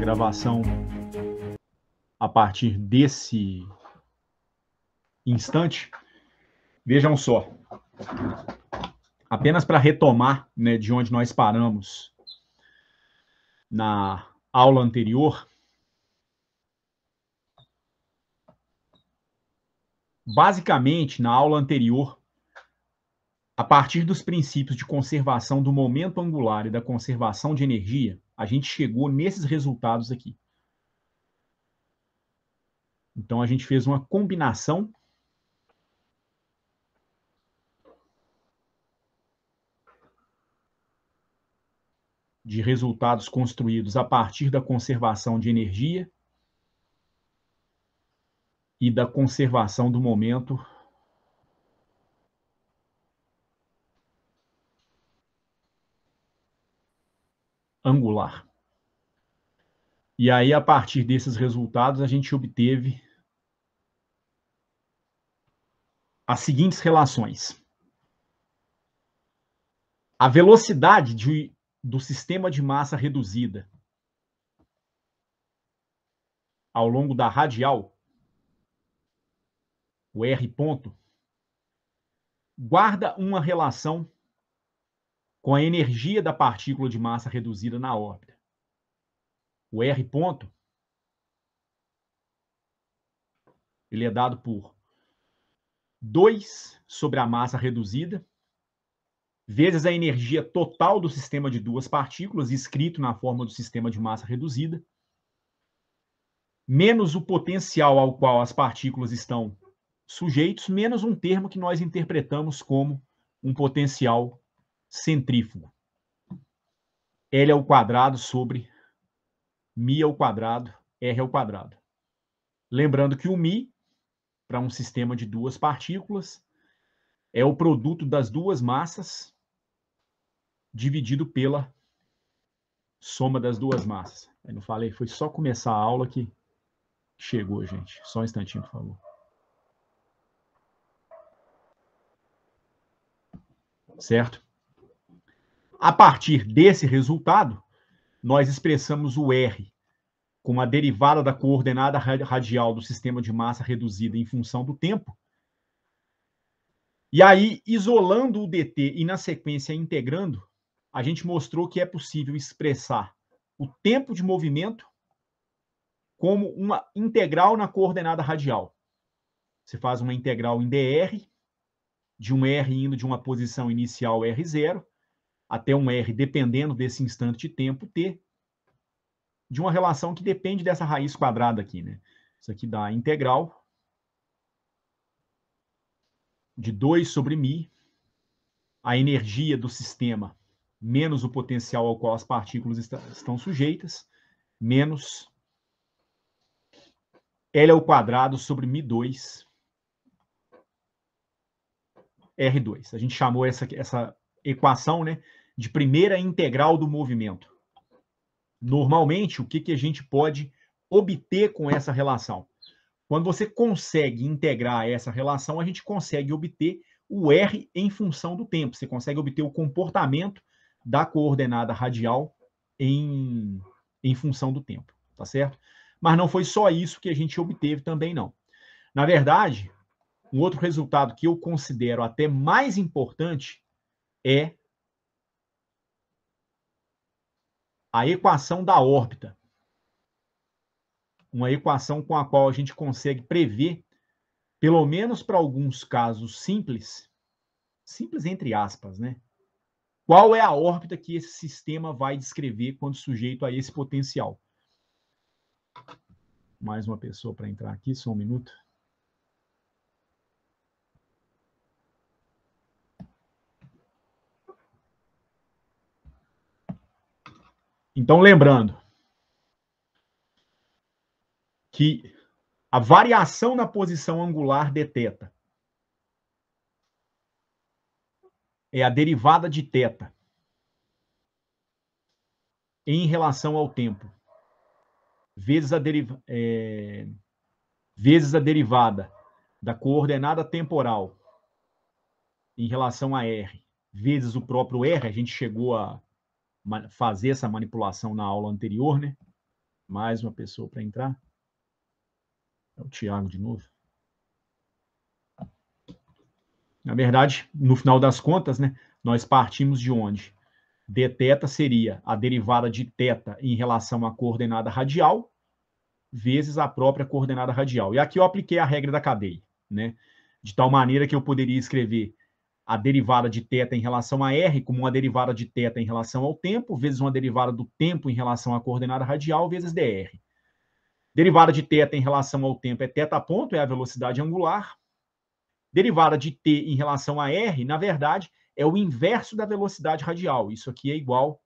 gravação a partir desse instante, vejam só. Apenas para retomar né, de onde nós paramos na aula anterior, basicamente, na aula anterior, a partir dos princípios de conservação do momento angular e da conservação de energia, a gente chegou nesses resultados aqui. Então, a gente fez uma combinação de resultados construídos a partir da conservação de energia e da conservação do momento angular. E aí, a partir desses resultados, a gente obteve as seguintes relações. A velocidade de, do sistema de massa reduzida ao longo da radial, o R ponto, guarda uma relação com a energia da partícula de massa reduzida na órbita. O R ponto ele é dado por 2 sobre a massa reduzida vezes a energia total do sistema de duas partículas, escrito na forma do sistema de massa reduzida, menos o potencial ao qual as partículas estão sujeitos, menos um termo que nós interpretamos como um potencial centrífugo. L ao quadrado sobre mi ao quadrado, R ao quadrado. Lembrando que o mi, para um sistema de duas partículas, é o produto das duas massas dividido pela soma das duas massas. Eu não falei, foi só começar a aula que chegou, gente. Só um instantinho, por favor. Certo? A partir desse resultado, nós expressamos o R como a derivada da coordenada radial do sistema de massa reduzida em função do tempo. E aí, isolando o dt e na sequência integrando, a gente mostrou que é possível expressar o tempo de movimento como uma integral na coordenada radial. Você faz uma integral em dr, de um r indo de uma posição inicial r0, até um R, dependendo desse instante de tempo T, de uma relação que depende dessa raiz quadrada aqui. Né? Isso aqui dá a integral de 2 sobre μ, a energia do sistema menos o potencial ao qual as partículas est estão sujeitas, menos L ao quadrado sobre μ2 R2. A gente chamou essa, essa equação né, de primeira integral do movimento. Normalmente, o que, que a gente pode obter com essa relação? Quando você consegue integrar essa relação, a gente consegue obter o R em função do tempo. Você consegue obter o comportamento da coordenada radial em, em função do tempo, tá certo? Mas não foi só isso que a gente obteve também, não. Na verdade, um outro resultado que eu considero até mais importante é a equação da órbita. Uma equação com a qual a gente consegue prever, pelo menos para alguns casos simples, simples entre aspas, né? Qual é a órbita que esse sistema vai descrever quando sujeito a esse potencial? Mais uma pessoa para entrar aqui, só um minuto. Então, lembrando que a variação na posição angular de θ é a derivada de θ em relação ao tempo vezes a, deriva, é, vezes a derivada da coordenada temporal em relação a r vezes o próprio r, a gente chegou a fazer essa manipulação na aula anterior, né? Mais uma pessoa para entrar. É o Tiago de novo. Na verdade, no final das contas, né, nós partimos de onde? dθ seria a derivada de θ em relação à coordenada radial vezes a própria coordenada radial. E aqui eu apliquei a regra da cadeia, né? De tal maneira que eu poderia escrever a derivada de θ em relação a r como uma derivada de θ em relação ao tempo, vezes uma derivada do tempo em relação à coordenada radial, vezes dr. Derivada de θ em relação ao tempo é θ ponto, é a velocidade angular. Derivada de t em relação a r, na verdade, é o inverso da velocidade radial. Isso aqui é igual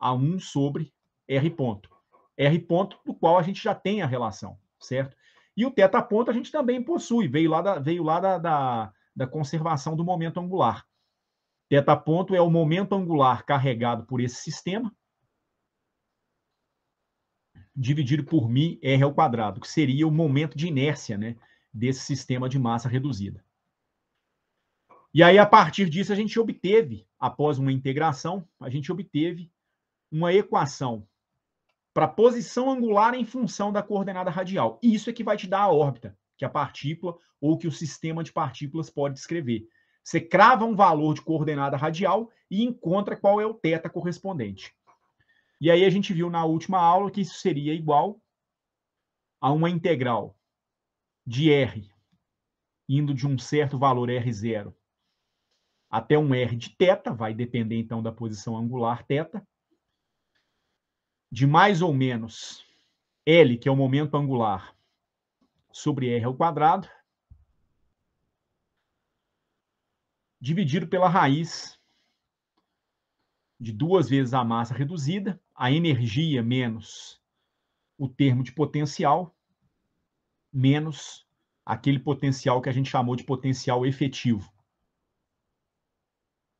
a 1 sobre r ponto. r ponto do qual a gente já tem a relação, certo? E o θ ponto a gente também possui, veio lá da, veio lá da, da da conservação do momento angular. Teta ponto é o momento angular carregado por esse sistema, dividido por μ r ao quadrado, que seria o momento de inércia né, desse sistema de massa reduzida. E aí, a partir disso, a gente obteve, após uma integração, a gente obteve uma equação para posição angular em função da coordenada radial. E isso é que vai te dar a órbita que a partícula ou que o sistema de partículas pode descrever. Você crava um valor de coordenada radial e encontra qual é o teta correspondente. E aí a gente viu na última aula que isso seria igual a uma integral de R, indo de um certo valor R0 até um R de teta, vai depender então da posição angular teta, de mais ou menos L, que é o momento angular, sobre r ao quadrado dividido pela raiz de duas vezes a massa reduzida, a energia menos o termo de potencial, menos aquele potencial que a gente chamou de potencial efetivo,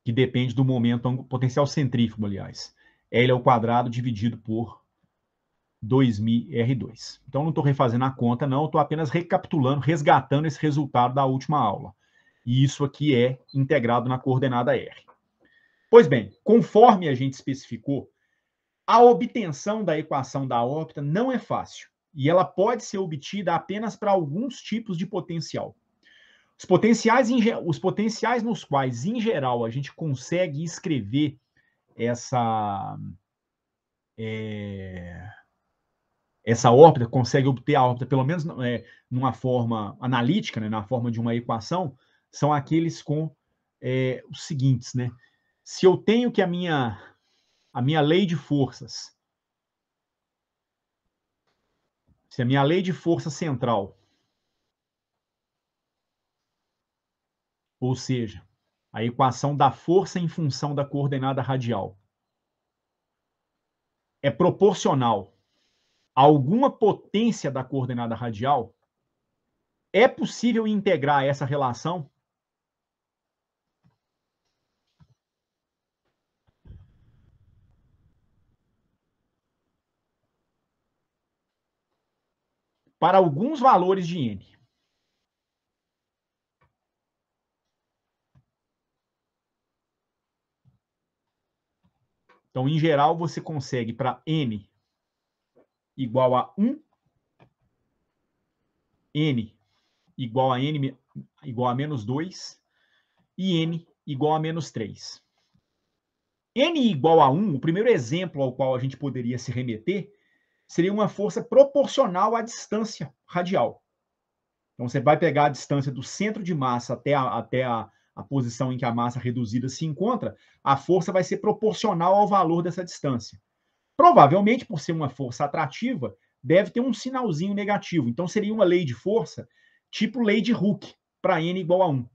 que depende do momento, então, potencial centrífugo, aliás. L ao quadrado dividido por 2000R2. Então, não estou refazendo a conta, não, estou apenas recapitulando, resgatando esse resultado da última aula. E isso aqui é integrado na coordenada R. Pois bem, conforme a gente especificou, a obtenção da equação da órbita não é fácil e ela pode ser obtida apenas para alguns tipos de potencial. Os potenciais, os potenciais nos quais, em geral, a gente consegue escrever essa. É essa órbita, consegue obter a órbita, pelo menos é, numa forma analítica, né, na forma de uma equação, são aqueles com é, os seguintes, né? Se eu tenho que a minha, a minha lei de forças, se a minha lei de força central, ou seja, a equação da força em função da coordenada radial, é proporcional alguma potência da coordenada radial? É possível integrar essa relação? Para alguns valores de n. Então, em geral, você consegue para n igual a 1, n igual a n igual a menos 2 e n igual a menos 3. n igual a 1, o primeiro exemplo ao qual a gente poderia se remeter seria uma força proporcional à distância radial. Então, você vai pegar a distância do centro de massa até a, até a, a posição em que a massa reduzida se encontra, a força vai ser proporcional ao valor dessa distância. Provavelmente, por ser uma força atrativa, deve ter um sinalzinho negativo. Então, seria uma lei de força, tipo lei de Hooke, para N igual a 1.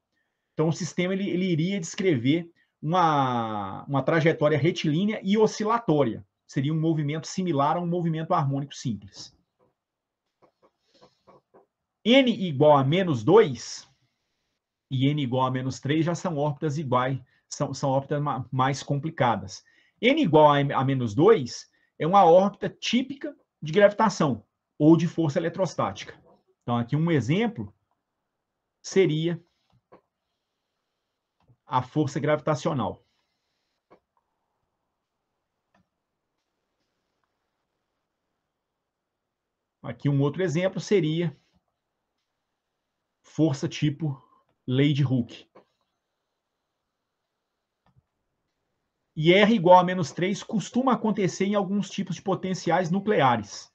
Então, o sistema ele, ele iria descrever uma, uma trajetória retilínea e oscilatória. Seria um movimento similar a um movimento harmônico simples. N igual a menos 2 e N igual a menos 3 já são órbitas iguais, são, são órbitas mais complicadas. N igual a, a menos 2 é uma órbita típica de gravitação ou de força eletrostática. Então, aqui um exemplo seria a força gravitacional. Aqui um outro exemplo seria força tipo lei de Hooke. e R igual a menos 3 costuma acontecer em alguns tipos de potenciais nucleares.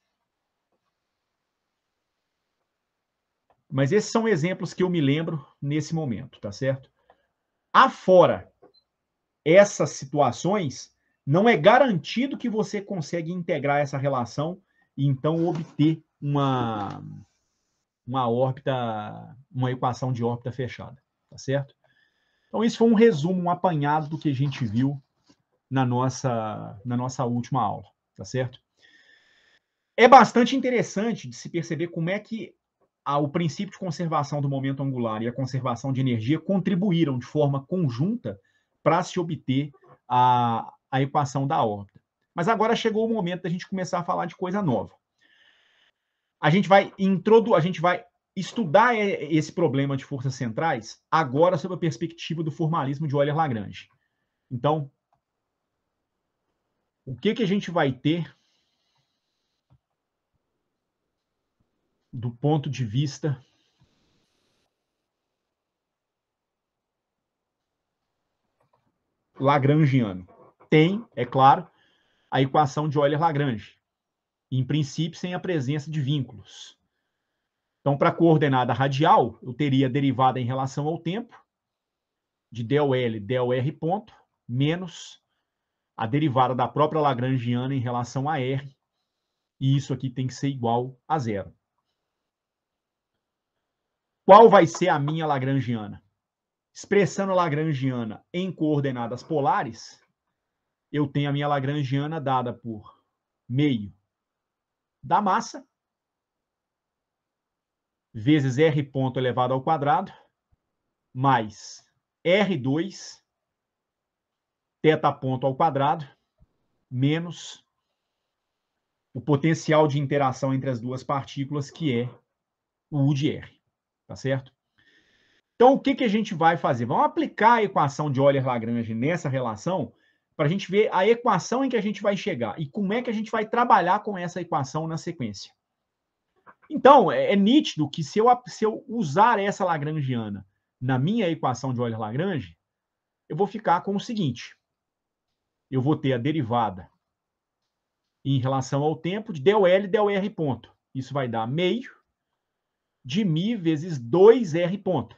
Mas esses são exemplos que eu me lembro nesse momento, tá certo? Afora essas situações, não é garantido que você consegue integrar essa relação e então obter uma, uma órbita, uma equação de órbita fechada, tá certo? Então, isso foi um resumo, um apanhado do que a gente viu na nossa, na nossa última aula, tá certo? É bastante interessante de se perceber como é que a, o princípio de conservação do momento angular e a conservação de energia contribuíram de forma conjunta para se obter a, a equação da órbita. Mas agora chegou o momento da gente começar a falar de coisa nova. A gente vai introdu a gente vai estudar é, esse problema de forças centrais agora sob a perspectiva do formalismo de Euler-Lagrange. Então, o que, que a gente vai ter do ponto de vista lagrangiano. Tem, é claro, a equação de Euler-Lagrange, em princípio sem a presença de vínculos. Então, para a coordenada radial, eu teria a derivada em relação ao tempo de del L, del R ponto, menos a derivada da própria Lagrangiana em relação a R, e isso aqui tem que ser igual a zero. Qual vai ser a minha Lagrangiana? Expressando a Lagrangiana em coordenadas polares, eu tenho a minha Lagrangiana dada por meio da massa vezes r ponto elevado ao quadrado mais r2 teta ponto ao quadrado menos o potencial de interação entre as duas partículas, que é o U de R. Tá certo? Então, o que, que a gente vai fazer? Vamos aplicar a equação de Euler-Lagrange nessa relação para a gente ver a equação em que a gente vai chegar e como é que a gente vai trabalhar com essa equação na sequência. Então, é, é nítido que se eu, se eu usar essa Lagrangiana na minha equação de Euler-Lagrange, eu vou ficar com o seguinte eu vou ter a derivada em relação ao tempo de dL/dr ponto. Isso vai dar meio de mi vezes 2R ponto.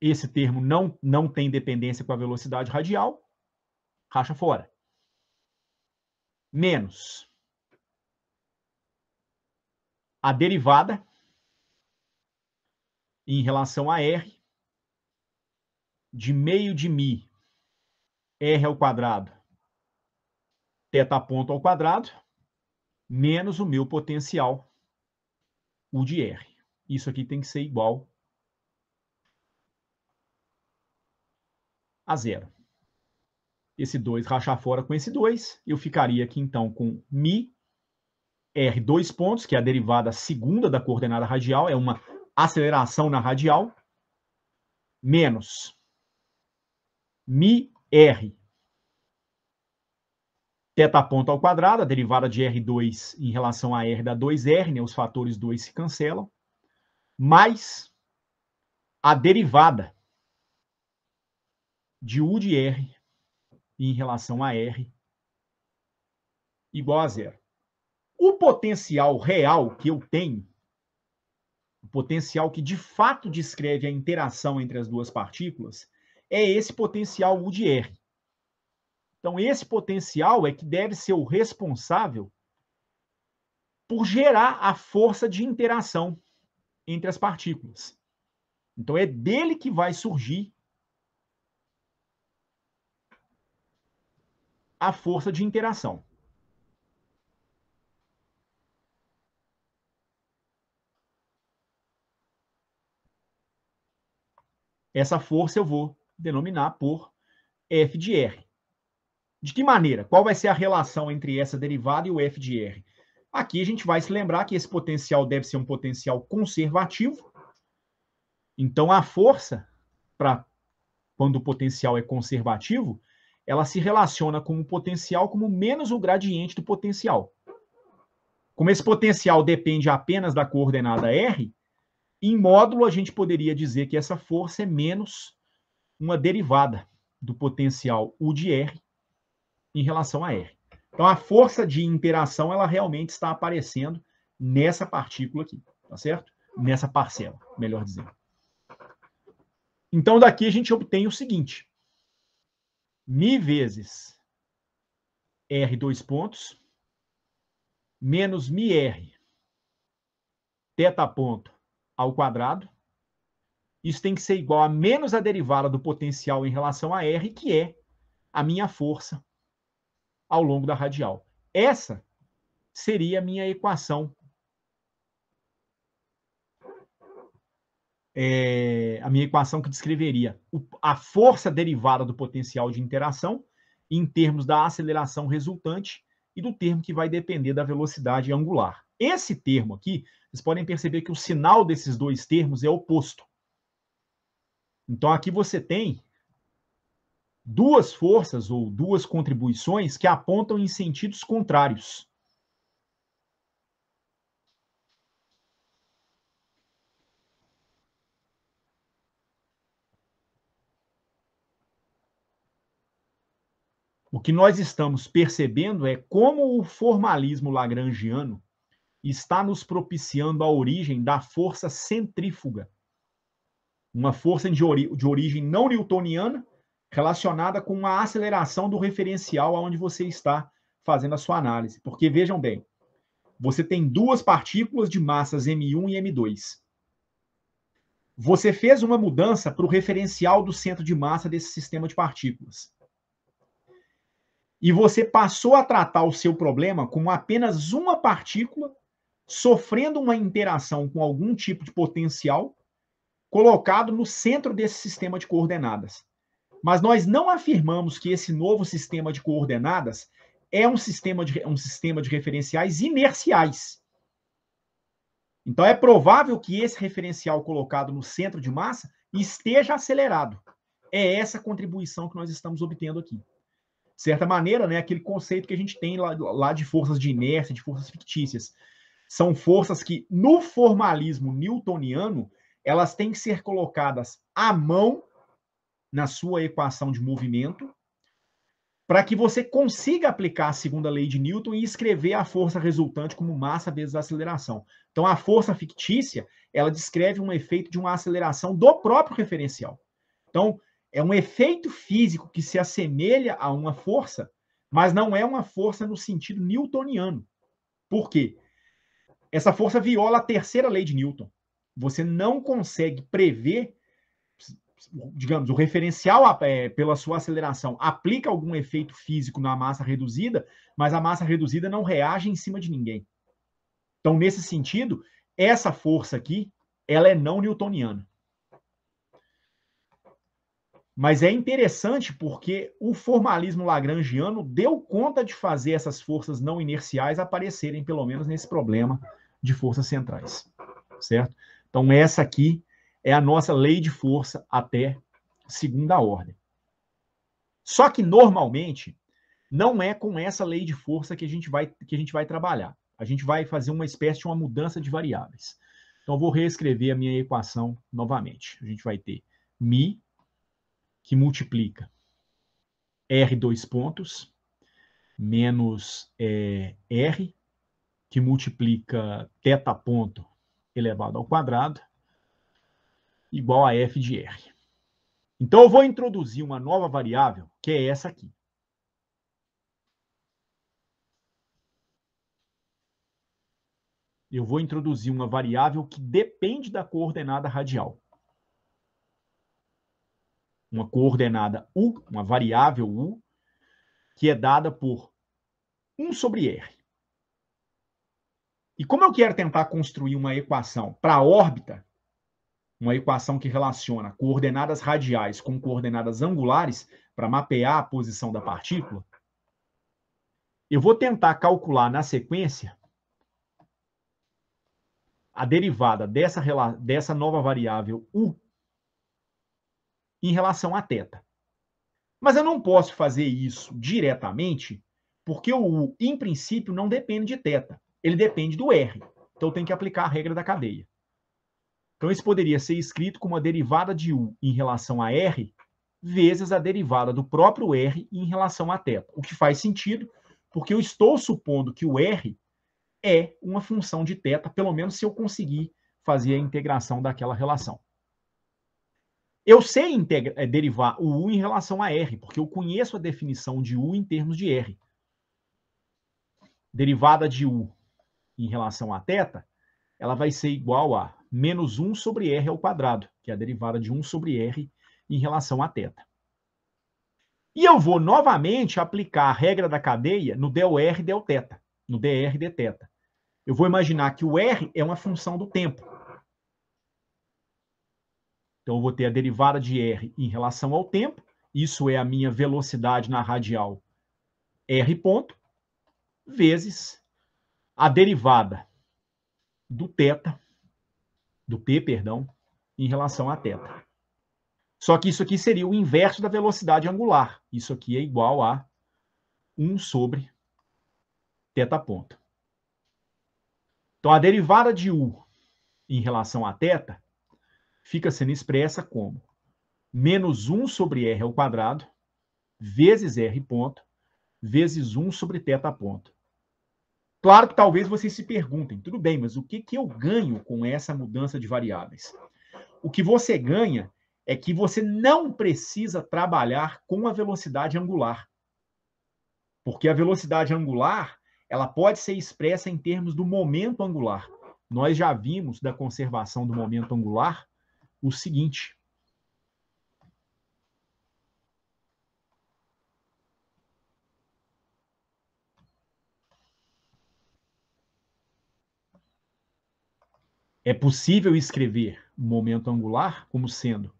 Esse termo não, não tem dependência com a velocidade radial. Racha fora. Menos a derivada em relação a R de meio de mi r ao quadrado, teta ponto ao quadrado, menos o meu potencial, U de r. Isso aqui tem que ser igual a zero. Esse 2 rachar fora com esse 2, eu ficaria aqui então com mi r dois pontos, que é a derivada segunda da coordenada radial, é uma aceleração na radial, menos mi R teta ponto ao quadrado, a derivada de R2 em relação a R dá 2R, né? os fatores 2 se cancelam, mais a derivada de U de R em relação a R igual a zero. O potencial real que eu tenho, o potencial que de fato descreve a interação entre as duas partículas, é esse potencial UDR. Então, esse potencial é que deve ser o responsável por gerar a força de interação entre as partículas. Então, é dele que vai surgir a força de interação. Essa força eu vou denominar por f de r. De que maneira? Qual vai ser a relação entre essa derivada e o f de r? Aqui a gente vai se lembrar que esse potencial deve ser um potencial conservativo. Então, a força, para quando o potencial é conservativo, ela se relaciona com o potencial como menos o gradiente do potencial. Como esse potencial depende apenas da coordenada r, em módulo a gente poderia dizer que essa força é menos uma derivada do potencial U de R em relação a R. Então, a força de interação, ela realmente está aparecendo nessa partícula aqui, tá certo? Nessa parcela, melhor dizendo. Então, daqui a gente obtém o seguinte. Mi vezes R dois pontos, menos mi R teta ponto ao quadrado, isso tem que ser igual a menos a derivada do potencial em relação a R, que é a minha força ao longo da radial. Essa seria a minha equação. É, a minha equação que descreveria a força derivada do potencial de interação em termos da aceleração resultante e do termo que vai depender da velocidade angular. Esse termo aqui, vocês podem perceber que o sinal desses dois termos é oposto. Então aqui você tem duas forças ou duas contribuições que apontam em sentidos contrários. O que nós estamos percebendo é como o formalismo lagrangiano está nos propiciando a origem da força centrífuga uma força de, ori de origem não newtoniana relacionada com uma aceleração do referencial aonde você está fazendo a sua análise. Porque vejam bem, você tem duas partículas de massas m1 e m2. Você fez uma mudança para o referencial do centro de massa desse sistema de partículas. E você passou a tratar o seu problema como apenas uma partícula sofrendo uma interação com algum tipo de potencial colocado no centro desse sistema de coordenadas. Mas nós não afirmamos que esse novo sistema de coordenadas é um sistema de, um sistema de referenciais inerciais. Então, é provável que esse referencial colocado no centro de massa esteja acelerado. É essa contribuição que nós estamos obtendo aqui. De certa maneira, né, aquele conceito que a gente tem lá, lá de forças de inércia, de forças fictícias. São forças que, no formalismo newtoniano, elas têm que ser colocadas à mão na sua equação de movimento para que você consiga aplicar a segunda lei de Newton e escrever a força resultante como massa vezes aceleração. Então, a força fictícia, ela descreve um efeito de uma aceleração do próprio referencial. Então, é um efeito físico que se assemelha a uma força, mas não é uma força no sentido newtoniano. Por quê? Essa força viola a terceira lei de Newton você não consegue prever, digamos, o referencial é, pela sua aceleração aplica algum efeito físico na massa reduzida, mas a massa reduzida não reage em cima de ninguém. Então, nesse sentido, essa força aqui, ela é não newtoniana. Mas é interessante porque o formalismo lagrangiano deu conta de fazer essas forças não inerciais aparecerem, pelo menos nesse problema de forças centrais, certo? Então, essa aqui é a nossa lei de força até segunda ordem. Só que, normalmente, não é com essa lei de força que a gente vai, que a gente vai trabalhar. A gente vai fazer uma espécie de uma mudança de variáveis. Então, vou reescrever a minha equação novamente. A gente vai ter μ, que multiplica R dois pontos, menos é, R, que multiplica θ ponto elevado ao quadrado igual a f de r. Então, eu vou introduzir uma nova variável, que é essa aqui. Eu vou introduzir uma variável que depende da coordenada radial. Uma coordenada u, uma variável u, que é dada por 1 sobre r. E como eu quero tentar construir uma equação para a órbita, uma equação que relaciona coordenadas radiais com coordenadas angulares para mapear a posição da partícula, eu vou tentar calcular na sequência a derivada dessa, dessa nova variável u em relação a θ. Mas eu não posso fazer isso diretamente, porque o u, em princípio, não depende de θ ele depende do R. Então tem que aplicar a regra da cadeia. Então isso poderia ser escrito como a derivada de U em relação a R vezes a derivada do próprio R em relação a θ, o que faz sentido, porque eu estou supondo que o R é uma função de θ, pelo menos se eu conseguir fazer a integração daquela relação. Eu sei integra, eh, derivar o U em relação a R, porque eu conheço a definição de U em termos de R. Derivada de U em relação a θ, ela vai ser igual a menos 1 sobre r ao quadrado, que é a derivada de 1 sobre r em relação a θ. E eu vou novamente aplicar a regra da cadeia no dr dθ, no dr dθ. Eu vou imaginar que o r é uma função do tempo. Então eu vou ter a derivada de r em relação ao tempo, isso é a minha velocidade na radial r ponto, vezes a derivada do teta, do p, perdão, em relação a teta. Só que isso aqui seria o inverso da velocidade angular. Isso aqui é igual a 1 sobre teta ponto. Então, a derivada de u em relação a teta fica sendo expressa como menos 1 sobre r ao quadrado vezes r ponto vezes 1 sobre teta ponto. Claro que talvez vocês se perguntem, tudo bem, mas o que, que eu ganho com essa mudança de variáveis? O que você ganha é que você não precisa trabalhar com a velocidade angular. Porque a velocidade angular, ela pode ser expressa em termos do momento angular. Nós já vimos da conservação do momento angular o seguinte: É possível escrever o momento angular como sendo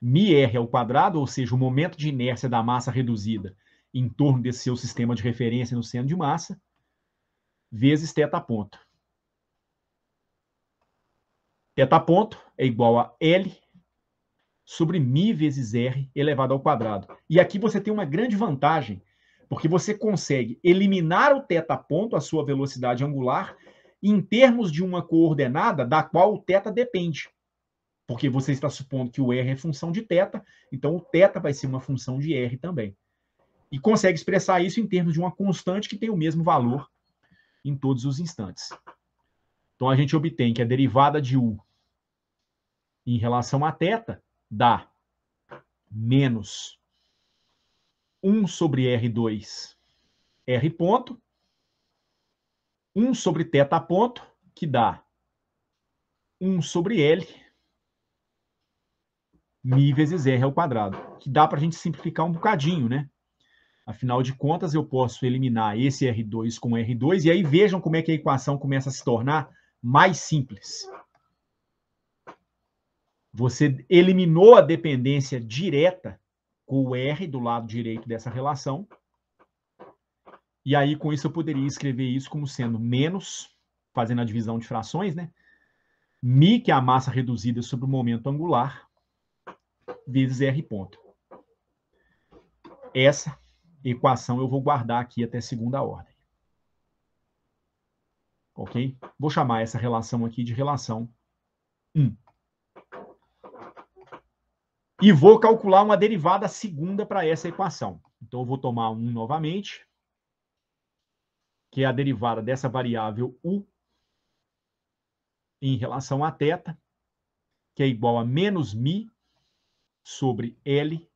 μr ao quadrado, ou seja, o momento de inércia da massa reduzida em torno desse seu sistema de referência no centro de massa, vezes θ ponto. Θ ponto é igual a L sobre μ vezes r elevado ao quadrado. E aqui você tem uma grande vantagem, porque você consegue eliminar o θ ponto, a sua velocidade angular, em termos de uma coordenada da qual o θ depende. Porque você está supondo que o R é função de θ, então o θ vai ser uma função de R também. E consegue expressar isso em termos de uma constante que tem o mesmo valor em todos os instantes. Então a gente obtém que a derivada de U em relação a θ dá menos 1 sobre R2 R ponto, 1 sobre θ ponto, que dá 1 sobre L, mi vezes R ao quadrado, que dá para a gente simplificar um bocadinho, né? Afinal de contas, eu posso eliminar esse R2 com R2, e aí vejam como é que a equação começa a se tornar mais simples. Você eliminou a dependência direta com o R do lado direito dessa relação, e aí, com isso, eu poderia escrever isso como sendo menos, fazendo a divisão de frações, né? Mi, que é a massa reduzida sobre o momento angular, vezes R ponto. Essa equação eu vou guardar aqui até segunda ordem. Ok? Vou chamar essa relação aqui de relação 1. E vou calcular uma derivada segunda para essa equação. Então, eu vou tomar 1 novamente, que é a derivada dessa variável u em relação a θ, que é igual a menos mi sobre L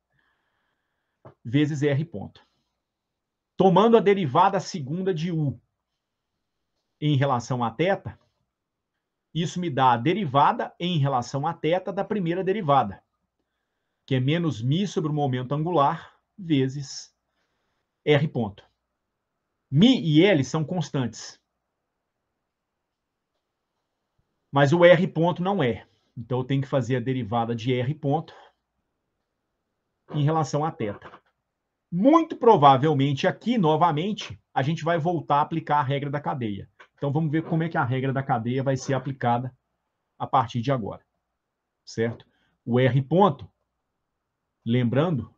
vezes R ponto. Tomando a derivada segunda de u em relação a θ, isso me dá a derivada em relação a θ da primeira derivada, que é menos mi sobre o momento angular vezes R ponto. Mi e L são constantes. Mas o R ponto não é. Então, eu tenho que fazer a derivada de R ponto em relação a θ. Muito provavelmente aqui, novamente, a gente vai voltar a aplicar a regra da cadeia. Então, vamos ver como é que a regra da cadeia vai ser aplicada a partir de agora. Certo? O R ponto, lembrando,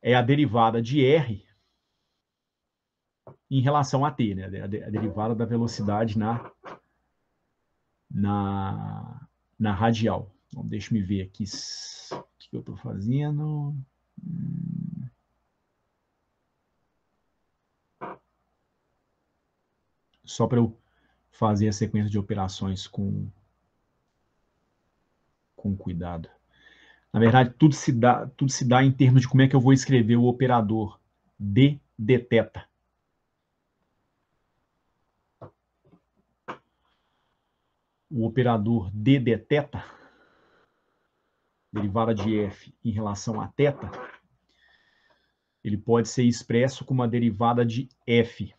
é a derivada de R em relação a t, né? a, de, a derivada da velocidade na, na, na radial. Então, deixa me ver aqui o que, eu estou fazendo. Hum. Só para eu fazer a sequência de operações com, com cuidado. Na verdade, tudo se, dá, tudo se dá em termos de como é que eu vou escrever o operador d deteta. o operador D deteta, derivada de f em relação a θ, ele pode ser expresso com uma derivada de f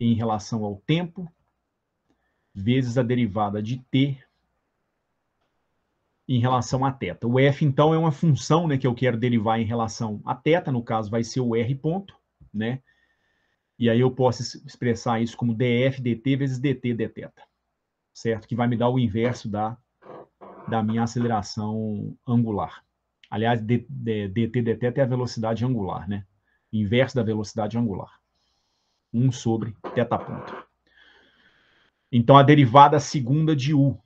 em relação ao tempo, vezes a derivada de t em relação a θ. O f, então, é uma função né, que eu quero derivar em relação a θ, no caso vai ser o r ponto, né? E aí eu posso expressar isso como df dt vezes dt dθ certo? Que vai me dar o inverso da, da minha aceleração angular. Aliás, dt, dt é a velocidade angular, né? Inverso da velocidade angular. 1 sobre θ ponto. Então, a derivada segunda de u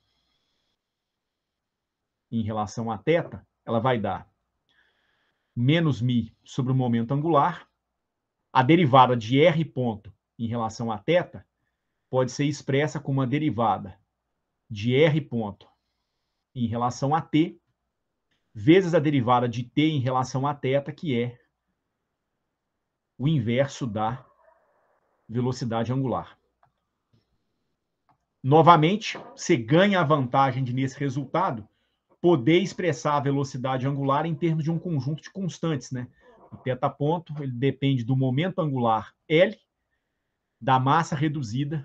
em relação a θ, ela vai dar menos mi sobre o momento angular. A derivada de r ponto em relação a θ pode ser expressa como uma derivada de R ponto em relação a t, vezes a derivada de t em relação a θ, que é o inverso da velocidade angular. Novamente, você ganha a vantagem de, nesse resultado, poder expressar a velocidade angular em termos de um conjunto de constantes, né? O θ ponto ele depende do momento angular L, da massa reduzida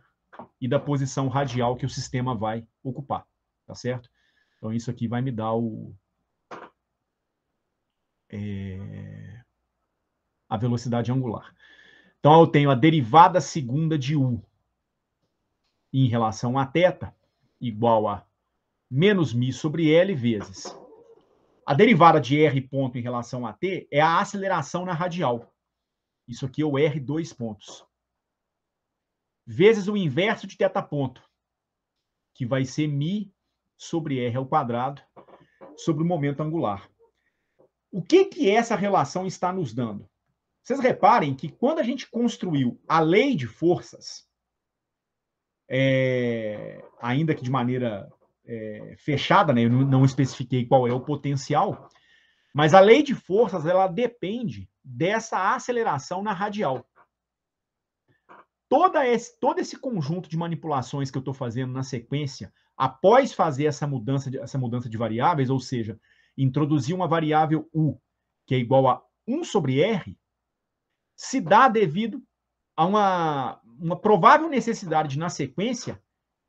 e da posição radial que o sistema vai ocupar, tá certo? Então, isso aqui vai me dar o, é, a velocidade angular. Então, eu tenho a derivada segunda de U em relação a θ igual a menos μ sobre L vezes. A derivada de R ponto em relação a T é a aceleração na radial. Isso aqui é o R dois pontos vezes o inverso de teta ponto, que vai ser μ sobre r ao quadrado sobre o momento angular. O que que essa relação está nos dando? Vocês reparem que quando a gente construiu a lei de forças, é, ainda que de maneira é, fechada, né? eu não, não especifiquei qual é o potencial, mas a lei de forças ela depende dessa aceleração na radial toda esse, todo esse conjunto de manipulações que eu estou fazendo na sequência, após fazer essa mudança, de, essa mudança de variáveis, ou seja, introduzir uma variável U que é igual a 1 sobre R, se dá devido a uma, uma provável necessidade de, na sequência,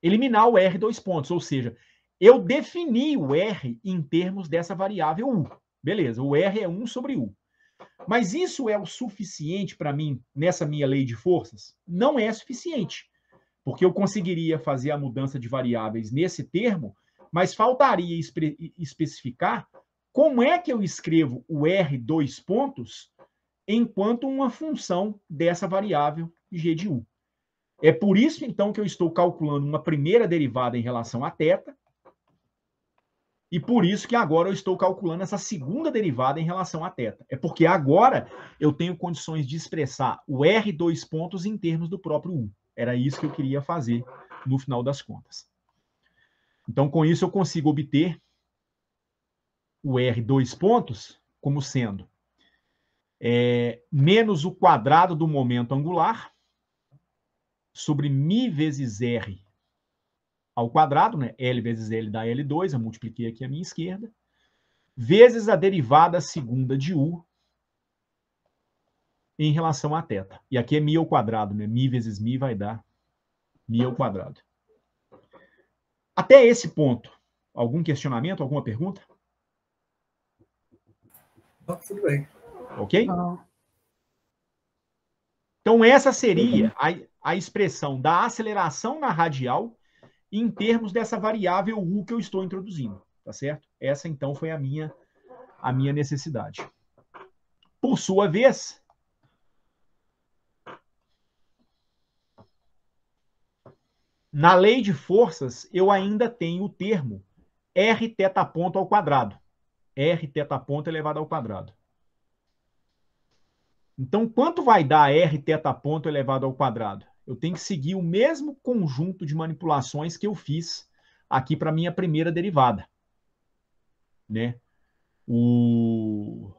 eliminar o R dois pontos, ou seja, eu defini o R em termos dessa variável U. Beleza, o R é 1 sobre U. Mas isso é o suficiente para mim nessa minha lei de forças? Não é suficiente, porque eu conseguiria fazer a mudança de variáveis nesse termo, mas faltaria espe especificar como é que eu escrevo o R dois pontos enquanto uma função dessa variável G de U. É por isso, então, que eu estou calculando uma primeira derivada em relação a θ, e por isso que agora eu estou calculando essa segunda derivada em relação a θ. É porque agora eu tenho condições de expressar o R dois pontos em termos do próprio U. Era isso que eu queria fazer no final das contas. Então, com isso, eu consigo obter o R dois pontos como sendo é, menos o quadrado do momento angular sobre mi vezes R ao quadrado, né? L vezes L dá L2, eu multipliquei aqui a minha esquerda, vezes a derivada segunda de U em relação a θ. E aqui é μ ao quadrado, né? μ vezes μ vai dar μ ao quadrado. Até esse ponto, algum questionamento, alguma pergunta? tudo bem. Ok? Então, essa seria a, a expressão da aceleração na radial em termos dessa variável U que eu estou introduzindo, tá certo? Essa, então, foi a minha, a minha necessidade. Por sua vez, na lei de forças, eu ainda tenho o termo R teta ponto ao quadrado. R teta ponto elevado ao quadrado. Então, quanto vai dar R teta ponto elevado ao quadrado? eu tenho que seguir o mesmo conjunto de manipulações que eu fiz aqui para minha primeira derivada, né? O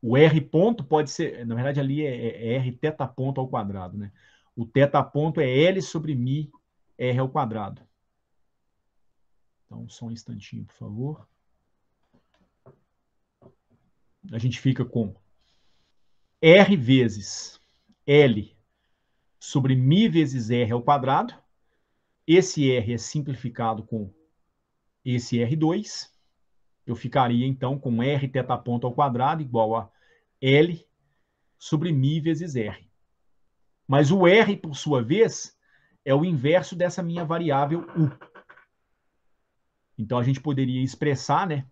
o R ponto pode ser, na verdade ali é, é, é R teta ponto ao quadrado, né? O teta ponto é L sobre mi R ao quadrado. Então, só um instantinho, por favor. A gente fica com R vezes L sobre mi vezes r ao quadrado. Esse r é simplificado com esse r2. Eu ficaria, então, com r teta ponto ao quadrado igual a L sobre mi vezes r. Mas o r, por sua vez, é o inverso dessa minha variável u. Então, a gente poderia expressar né,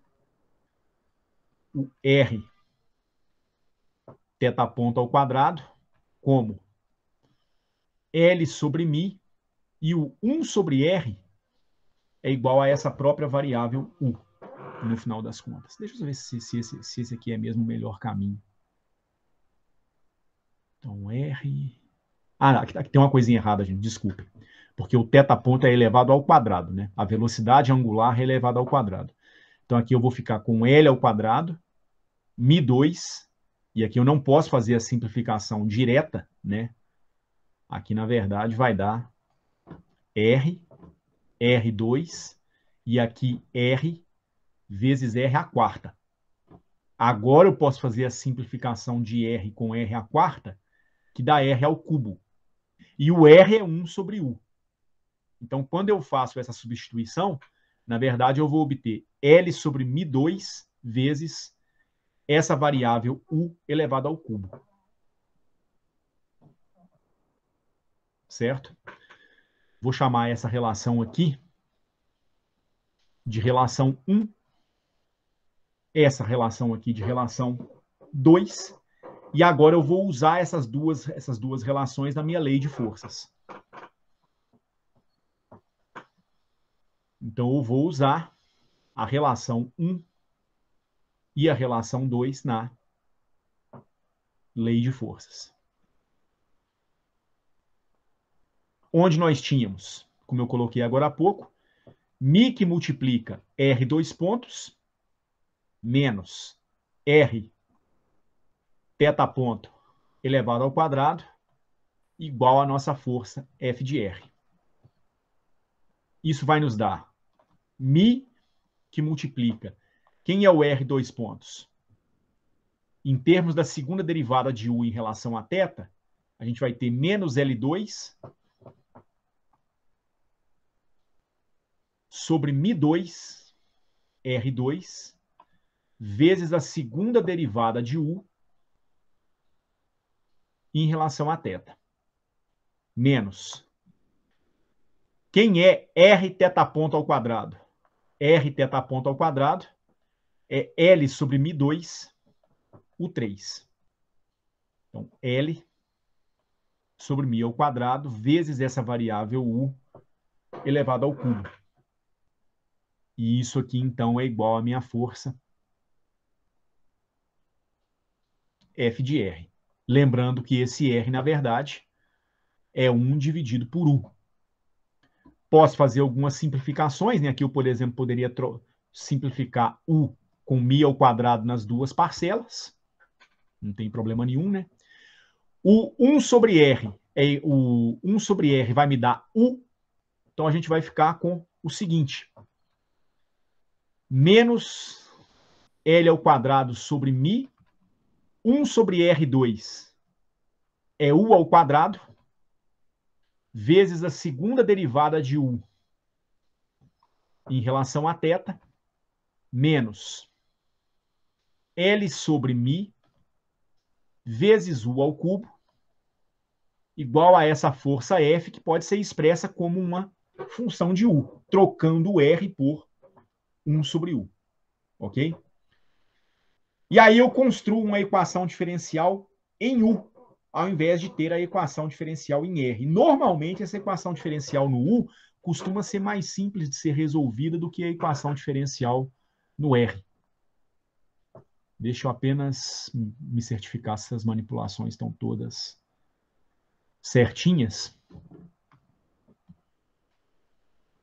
o r teta ponto ao quadrado como L sobre μ e o 1 sobre R é igual a essa própria variável U, no final das contas. Deixa eu ver se, se, se esse aqui é mesmo o melhor caminho. Então, R... Ah, aqui, aqui tem uma coisinha errada, gente, desculpe. Porque o θ ponto é elevado ao quadrado, né? A velocidade angular é elevada ao quadrado. Então, aqui eu vou ficar com L ao quadrado, mi2, e aqui eu não posso fazer a simplificação direta, né? Aqui, na verdade, vai dar R, R2, e aqui R vezes R a quarta. Agora eu posso fazer a simplificação de R com R a quarta, que dá R ao cubo. E o R é 1 sobre U. Então, quando eu faço essa substituição, na verdade, eu vou obter L sobre Mi2 vezes essa variável U elevada ao cubo. certo? Vou chamar essa relação aqui de relação 1, essa relação aqui de relação 2, e agora eu vou usar essas duas, essas duas relações na minha lei de forças. Então, eu vou usar a relação 1 e a relação 2 na lei de forças. onde nós tínhamos, como eu coloquei agora há pouco, mi que multiplica r dois pontos menos r teta ponto elevado ao quadrado igual à nossa força F de R. Isso vai nos dar mi que multiplica. Quem é o R dois pontos? Em termos da segunda derivada de U em relação a θ, a gente vai ter menos L2 sobre Mi2, R2, vezes a segunda derivada de U em relação a θ. Menos. Quem é Rθ ponto ao quadrado? Rθ ponto ao quadrado é L sobre Mi2, U3. Então, L sobre mi ao quadrado vezes essa variável u elevado ao cubo. E isso aqui, então, é igual à minha força F de R. Lembrando que esse R, na verdade, é 1 dividido por U. Posso fazer algumas simplificações, né? Aqui eu, por exemplo, poderia simplificar U com mi ao quadrado nas duas parcelas. Não tem problema nenhum, né? O 1 sobre R, é, o 1 sobre R vai me dar U. Então, a gente vai ficar com o seguinte menos L ao quadrado sobre mi, 1 sobre R2 é U ao quadrado, vezes a segunda derivada de U em relação a θ, menos L sobre mi, vezes U ao cubo, igual a essa força F, que pode ser expressa como uma função de U, trocando o R por 1 sobre U. Ok? E aí eu construo uma equação diferencial em U, ao invés de ter a equação diferencial em R. Normalmente, essa equação diferencial no U costuma ser mais simples de ser resolvida do que a equação diferencial no R. Deixa eu apenas me certificar se essas manipulações estão todas certinhas.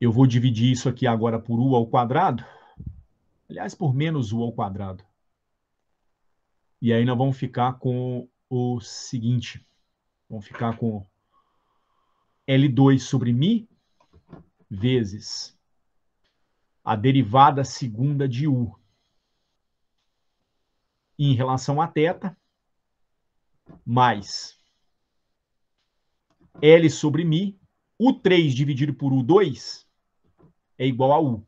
Eu vou dividir isso aqui agora por u ao quadrado. Aliás, por menos u ao quadrado. E aí nós vamos ficar com o seguinte. Vamos ficar com L2 sobre mi vezes a derivada segunda de u em relação a θ mais L sobre mi, U3 dividido por U2 é igual a U.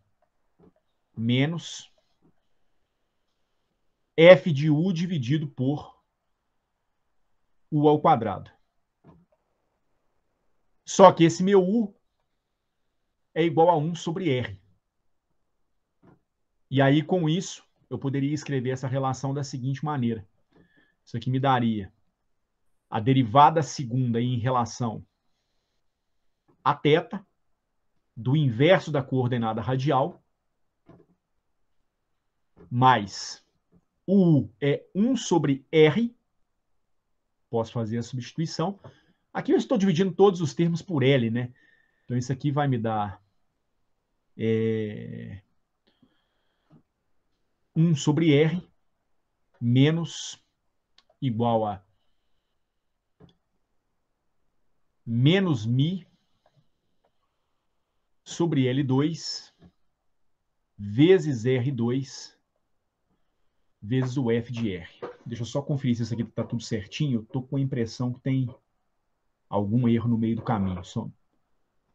Menos F de U dividido por U ao quadrado. Só que esse meu U é igual a 1 sobre R. E aí, com isso, eu poderia escrever essa relação da seguinte maneira. Isso aqui me daria a derivada segunda em relação a teta do inverso da coordenada radial, mais U é 1 sobre R, posso fazer a substituição. Aqui eu estou dividindo todos os termos por L, né? Então isso aqui vai me dar é, 1 sobre R menos igual a menos mi sobre L2 vezes R2 vezes o F de R. Deixa eu só conferir se isso aqui está tudo certinho. Eu estou com a impressão que tem algum erro no meio do caminho. Só...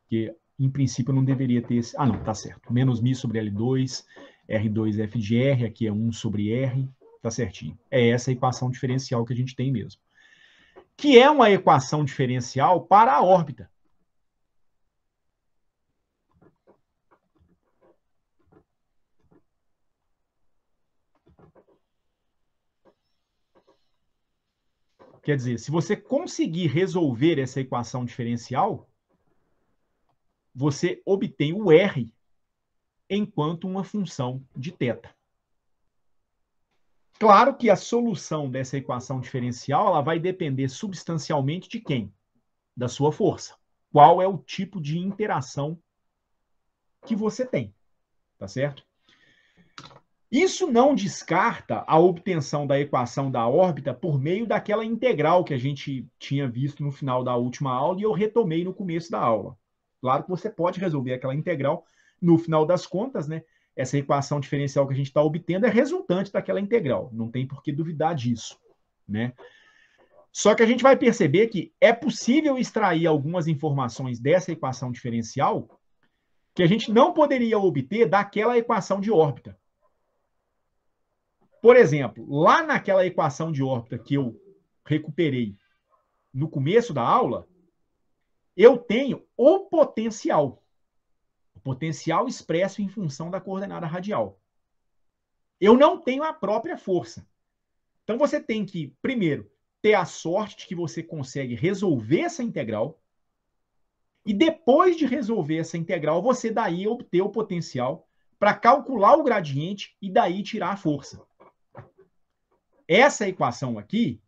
Porque, em princípio, eu não deveria ter esse... Ah, não, tá certo. Menos Mi sobre L2, R2 F de R, aqui é 1 sobre R, tá certinho. É essa a equação diferencial que a gente tem mesmo. Que é uma equação diferencial para a órbita. Quer dizer, se você conseguir resolver essa equação diferencial, você obtém o R enquanto uma função de θ. Claro que a solução dessa equação diferencial ela vai depender substancialmente de quem? Da sua força. Qual é o tipo de interação que você tem, tá certo? Isso não descarta a obtenção da equação da órbita por meio daquela integral que a gente tinha visto no final da última aula e eu retomei no começo da aula. Claro que você pode resolver aquela integral no final das contas, né? Essa equação diferencial que a gente está obtendo é resultante daquela integral. Não tem por que duvidar disso, né? Só que a gente vai perceber que é possível extrair algumas informações dessa equação diferencial que a gente não poderia obter daquela equação de órbita. Por exemplo, lá naquela equação de órbita que eu recuperei no começo da aula, eu tenho o potencial. O potencial expresso em função da coordenada radial. Eu não tenho a própria força. Então você tem que, primeiro, ter a sorte de que você consegue resolver essa integral. E depois de resolver essa integral, você daí obter o potencial para calcular o gradiente e daí tirar a força essa equação aqui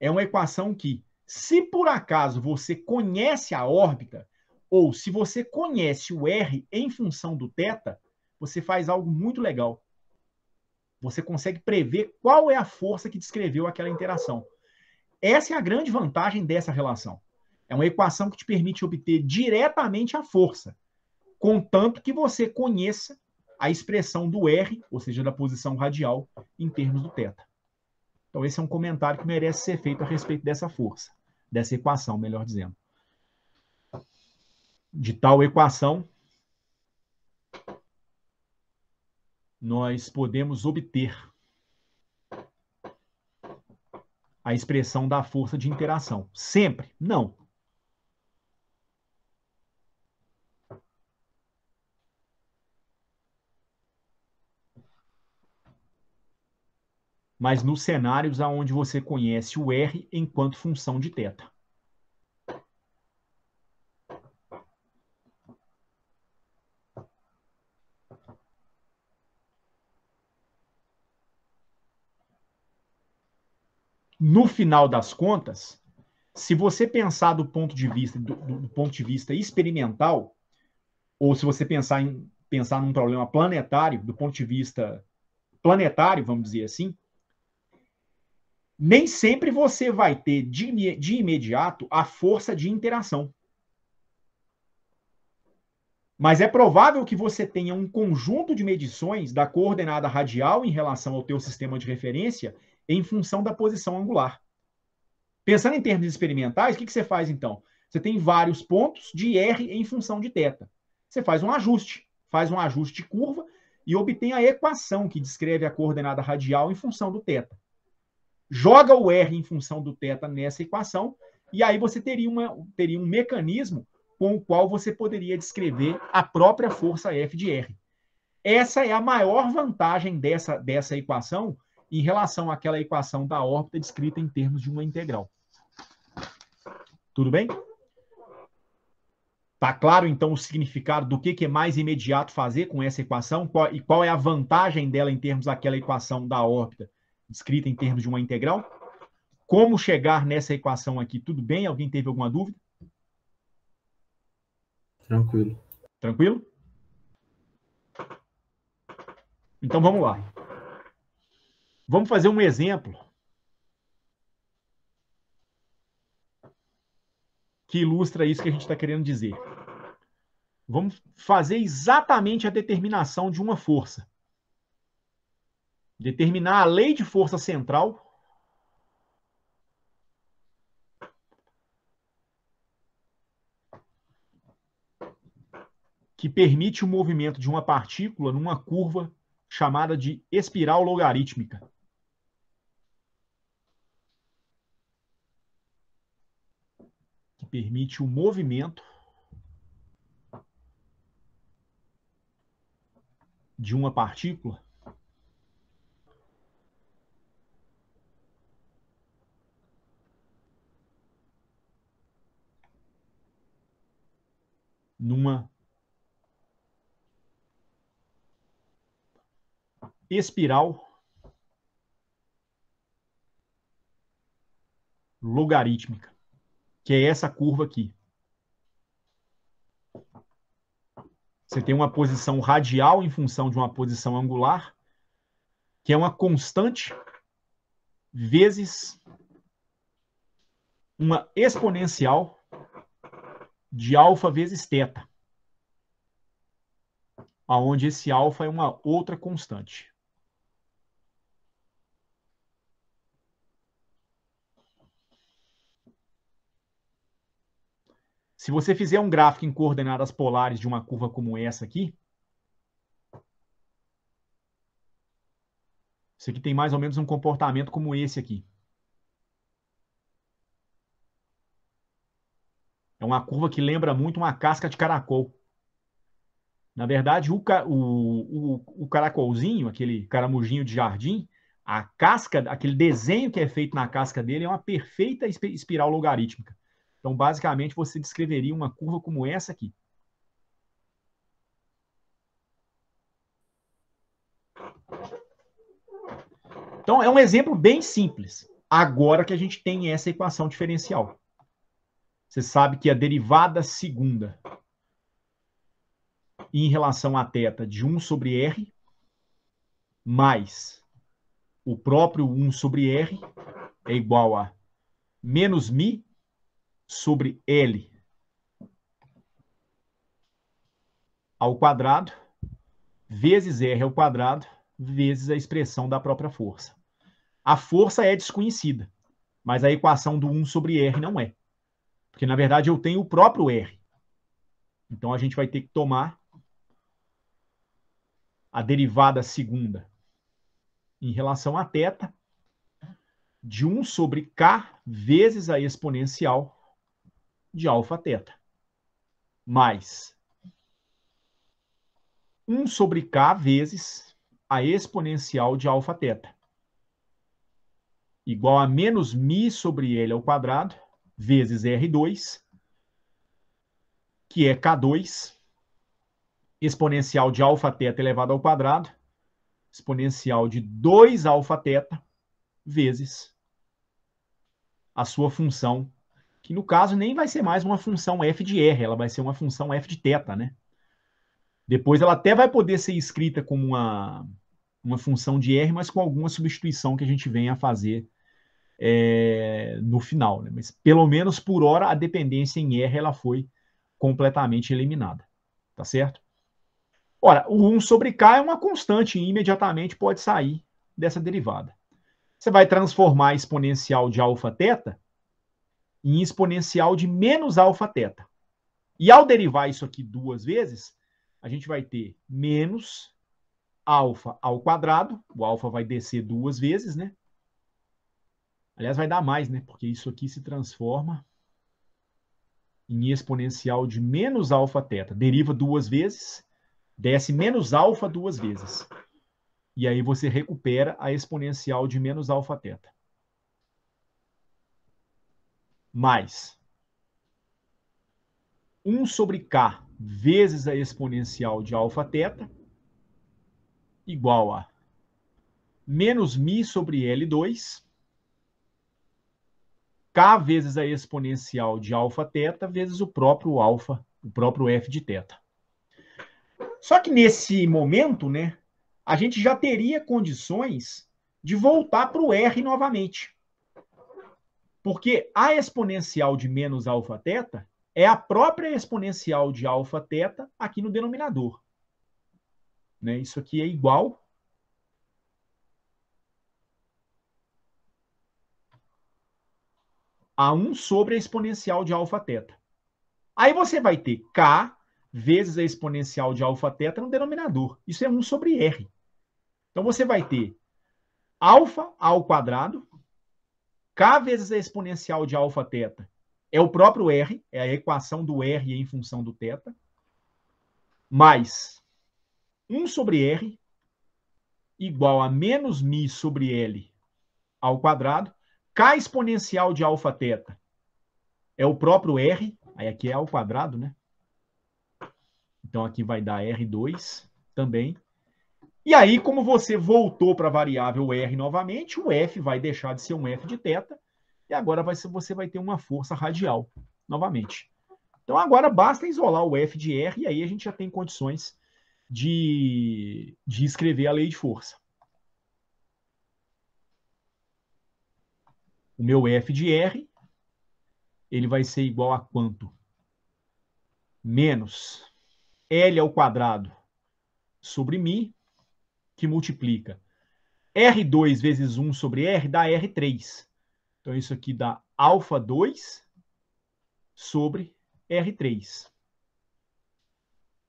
é uma equação que, se por acaso você conhece a órbita, ou se você conhece o R em função do θ, você faz algo muito legal. Você consegue prever qual é a força que descreveu aquela interação. Essa é a grande vantagem dessa relação. É uma equação que te permite obter diretamente a força, contanto que você conheça a expressão do R, ou seja, da posição radial, em termos do θ. Então, esse é um comentário que merece ser feito a respeito dessa força, dessa equação, melhor dizendo. De tal equação, nós podemos obter a expressão da força de interação. Sempre? Não. mas nos cenários aonde você conhece o R enquanto função de teta. no final das contas, se você pensar do ponto de vista do, do, ponto de vista experimental, ou se você pensar em pensar num problema planetário, do ponto de vista planetário, vamos dizer assim, nem sempre você vai ter de, de imediato a força de interação. Mas é provável que você tenha um conjunto de medições da coordenada radial em relação ao teu sistema de referência em função da posição angular. Pensando em termos experimentais, o que, que você faz então? Você tem vários pontos de R em função de θ. Você faz um ajuste, faz um ajuste de curva e obtém a equação que descreve a coordenada radial em função do θ joga o R em função do θ nessa equação, e aí você teria, uma, teria um mecanismo com o qual você poderia descrever a própria força F de R. Essa é a maior vantagem dessa, dessa equação em relação àquela equação da órbita descrita em termos de uma integral. Tudo bem? Tá claro, então, o significado do que, que é mais imediato fazer com essa equação qual, e qual é a vantagem dela em termos daquela equação da órbita escrita em termos de uma integral. Como chegar nessa equação aqui? Tudo bem? Alguém teve alguma dúvida? Tranquilo. Tranquilo? Então vamos lá. Vamos fazer um exemplo que ilustra isso que a gente está querendo dizer. Vamos fazer exatamente a determinação de uma força determinar a lei de força central. que permite o movimento de uma partícula numa curva chamada de espiral logarítmica. Que permite o movimento de uma partícula espiral, logarítmica, que é essa curva aqui. Você tem uma posição radial em função de uma posição angular, que é uma constante, vezes uma exponencial de alfa vezes teta, aonde esse alfa é uma outra constante. Se você fizer um gráfico em coordenadas polares de uma curva como essa aqui, isso aqui tem mais ou menos um comportamento como esse aqui. É uma curva que lembra muito uma casca de caracol. Na verdade, o, o, o, o caracolzinho, aquele caramujinho de jardim, a casca, aquele desenho que é feito na casca dele é uma perfeita espiral logarítmica. Então, basicamente, você descreveria uma curva como essa aqui. Então, é um exemplo bem simples. Agora que a gente tem essa equação diferencial. Você sabe que a derivada segunda em relação a θ de 1 sobre r mais o próprio 1 sobre r é igual a menos mi sobre L ao quadrado vezes R ao quadrado vezes a expressão da própria força. A força é desconhecida, mas a equação do 1 sobre R não é. Porque, na verdade, eu tenho o próprio R. Então, a gente vai ter que tomar a derivada segunda em relação a θ de 1 sobre k vezes a exponencial de alfa-teta. Mais 1 sobre k vezes a exponencial de alfa-teta. Igual a menos mi sobre ele ao quadrado, vezes R2, que é K2, exponencial de alfa-teta elevado ao quadrado, exponencial de 2 alfa-teta, vezes a sua função que no caso nem vai ser mais uma função f de r, ela vai ser uma função f de θ, né? Depois ela até vai poder ser escrita como uma, uma função de r, mas com alguma substituição que a gente venha a fazer é, no final. Né? Mas pelo menos por hora a dependência em r ela foi completamente eliminada, tá certo? Ora, o 1 sobre k é uma constante e imediatamente pode sair dessa derivada. Você vai transformar a exponencial de alfa teta em exponencial de menos alfa-teta. E ao derivar isso aqui duas vezes, a gente vai ter menos alfa ao quadrado, o alfa vai descer duas vezes, né? Aliás, vai dar mais, né? Porque isso aqui se transforma em exponencial de menos alfa teta. Deriva duas vezes, desce menos alfa duas vezes. E aí você recupera a exponencial de menos alfa teta mais 1 sobre k vezes a exponencial de alfa teta igual a menos mi sobre L2 k vezes a exponencial de alfa teta vezes o próprio alfa, o próprio f de teta. Só que nesse momento, né, a gente já teria condições de voltar para o R novamente. Porque a exponencial de menos alfa-teta é a própria exponencial de alfa-teta aqui no denominador. Né? Isso aqui é igual. A 1 sobre a exponencial de alfa-teta. Aí você vai ter k vezes a exponencial de alfa-teta no denominador. Isso é 1 sobre r. Então você vai ter alfa ao quadrado K vezes a exponencial de alfa teta é o próprio R, é a equação do R em função do teta, mais 1 sobre R igual a menos mi sobre L ao quadrado, K exponencial de alfa teta é o próprio R, aí aqui é ao quadrado, né? Então aqui vai dar R2 também e aí, como você voltou para a variável R novamente, o F vai deixar de ser um F de teta, e agora vai ser, você vai ter uma força radial novamente. Então, agora basta isolar o F de R, e aí a gente já tem condições de, de escrever a lei de força. O meu F de R, ele vai ser igual a quanto? Menos L ao quadrado sobre mi que multiplica R2 vezes 1 sobre R dá R3. Então, isso aqui dá alfa 2 sobre R3.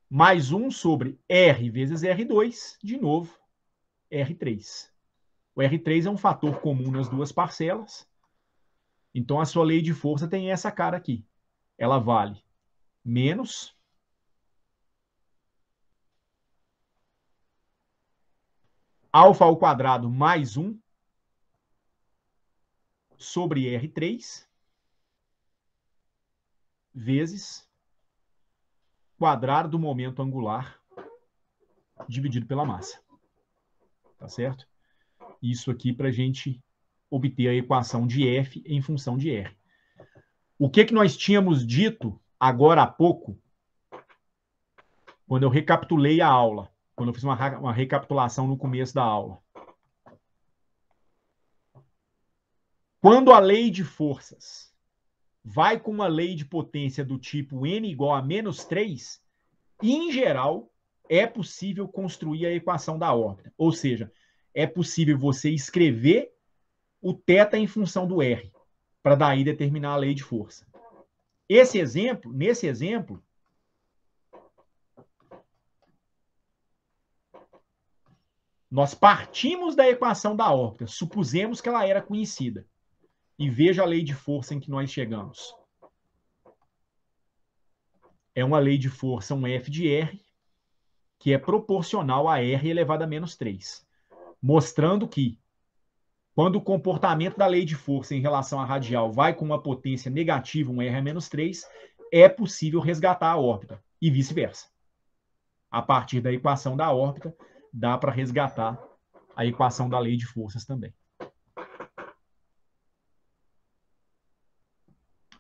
Mais 1 sobre R vezes R2, de novo, R3. O R3 é um fator comum nas duas parcelas. Então, a sua lei de força tem essa cara aqui. Ela vale menos alfa ao quadrado mais 1 sobre R3 vezes quadrado do momento angular dividido pela massa. Tá certo? Isso aqui para a gente obter a equação de F em função de R. O que, que nós tínhamos dito agora há pouco, quando eu recapitulei a aula? quando eu fiz uma, uma recapitulação no começo da aula. Quando a lei de forças vai com uma lei de potência do tipo n igual a menos 3, em geral, é possível construir a equação da órbita. Ou seja, é possível você escrever o θ em função do R, para daí determinar a lei de força. Esse exemplo, nesse exemplo, Nós partimos da equação da órbita, supusemos que ela era conhecida. E veja a lei de força em que nós chegamos. É uma lei de força, um F de R, que é proporcional a R elevado a menos 3. Mostrando que, quando o comportamento da lei de força em relação à radial vai com uma potência negativa, um R a menos 3, é possível resgatar a órbita, e vice-versa. A partir da equação da órbita, dá para resgatar a equação da lei de forças também.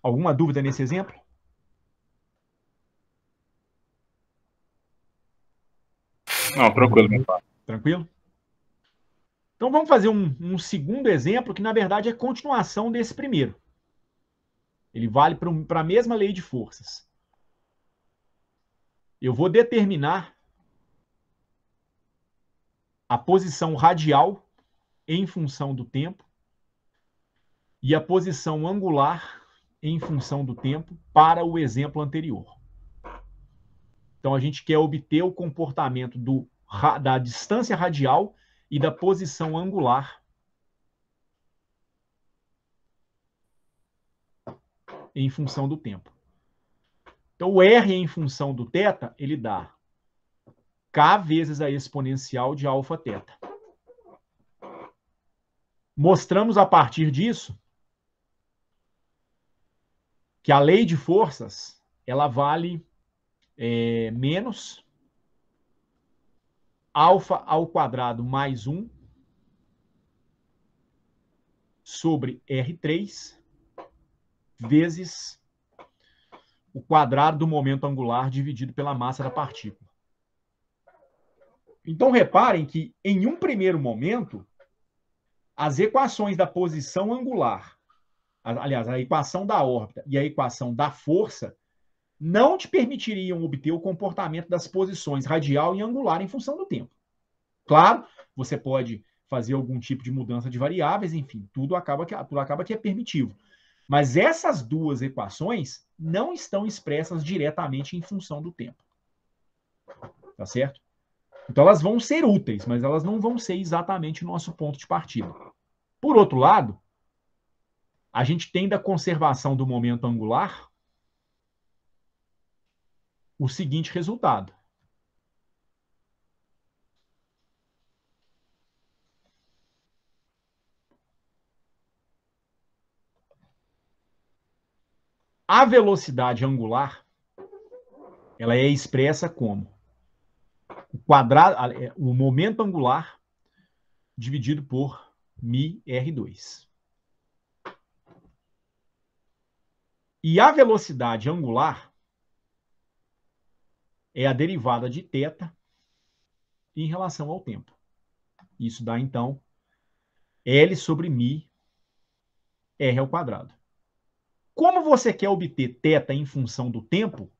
Alguma dúvida nesse exemplo? Não, tranquilo. Tranquilo? Então vamos fazer um, um, segundo exemplo que, na verdade, é continuação desse primeiro. Ele vale para a mesma lei de forças. Eu vou determinar a posição radial em função do tempo e a posição angular em função do tempo para o exemplo anterior. Então, a gente quer obter o comportamento do, da distância radial e da posição angular em função do tempo. Então, o R em função do θ, ele dá k vezes a exponencial de alfa teta. Mostramos a partir disso que a lei de forças ela vale é, menos alfa ao quadrado mais 1 sobre R3 vezes o quadrado do momento angular dividido pela massa da partícula. Então, reparem que, em um primeiro momento, as equações da posição angular, aliás, a equação da órbita e a equação da força, não te permitiriam obter o comportamento das posições radial e angular em função do tempo. Claro, você pode fazer algum tipo de mudança de variáveis, enfim, tudo acaba que, tudo acaba que é permitivo. Mas essas duas equações não estão expressas diretamente em função do tempo. Tá certo? Então elas vão ser úteis, mas elas não vão ser exatamente nosso ponto de partida. Por outro lado, a gente tem da conservação do momento angular o seguinte resultado. A velocidade angular ela é expressa como o quadrado, é, o momento angular dividido por r 2 E a velocidade angular é a derivada de θ em relação ao tempo. Isso dá, então, L sobre mi R ao quadrado. Como você quer obter θ em função do tempo,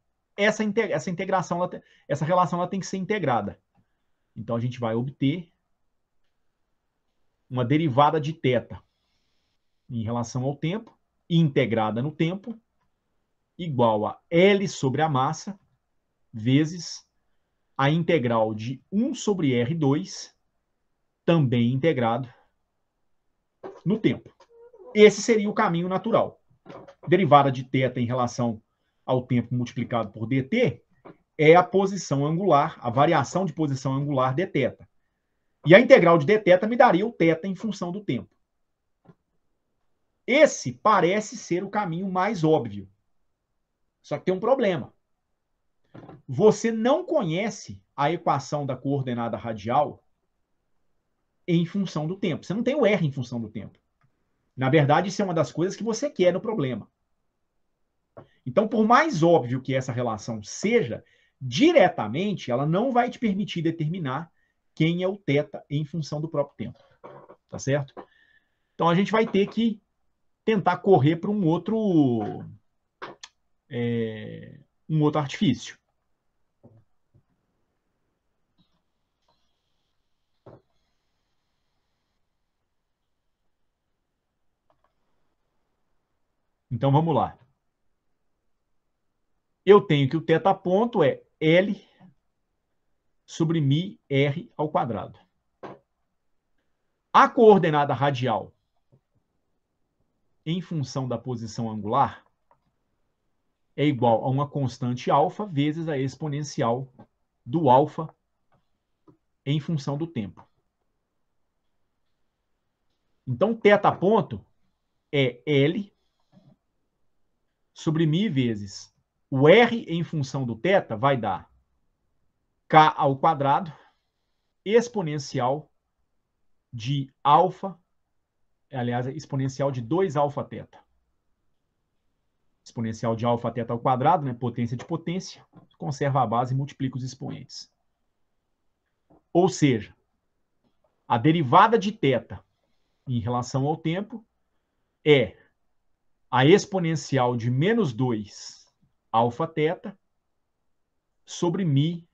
essa, essa integração, essa relação ela tem que ser integrada. Então, a gente vai obter uma derivada de θ em relação ao tempo, integrada no tempo, igual a L sobre a massa, vezes a integral de 1 sobre R2, também integrado no tempo. Esse seria o caminho natural. Derivada de θ em relação ao tempo multiplicado por dt é a posição angular, a variação de posição angular dθ. E a integral de dθ me daria o θ em função do tempo. Esse parece ser o caminho mais óbvio. Só que tem um problema. Você não conhece a equação da coordenada radial em função do tempo. Você não tem o R em função do tempo. Na verdade, isso é uma das coisas que você quer no problema. Então, por mais óbvio que essa relação seja, diretamente ela não vai te permitir determinar quem é o teta em função do próprio tempo. Tá certo? Então a gente vai ter que tentar correr para um outro é, um outro artifício. Então vamos lá eu tenho que o teta ponto é L sobre mi R ao quadrado. A coordenada radial em função da posição angular é igual a uma constante alfa vezes a exponencial do alfa em função do tempo. Então, θ ponto é L sobre mi vezes o R em função do θ vai dar k ao quadrado exponencial de alfa, aliás, exponencial de 2 alfa θ. Exponencial de alfa θ ao quadrado, né, potência de potência, conserva a base e multiplica os expoentes. Ou seja, a derivada de θ em relação ao tempo é a exponencial de menos 2 alfa θ sobre mi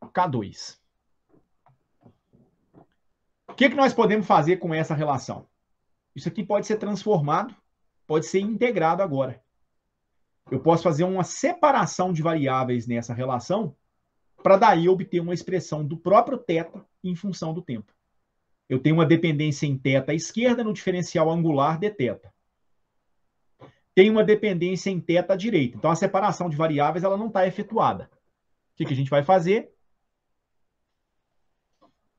K2. O que, é que nós podemos fazer com essa relação? Isso aqui pode ser transformado, pode ser integrado agora. Eu posso fazer uma separação de variáveis nessa relação para daí obter uma expressão do próprio θ em função do tempo. Eu tenho uma dependência em θ à esquerda no diferencial angular de teta tem uma dependência em θ à direita. Então, a separação de variáveis ela não está efetuada. O que, que a gente vai fazer?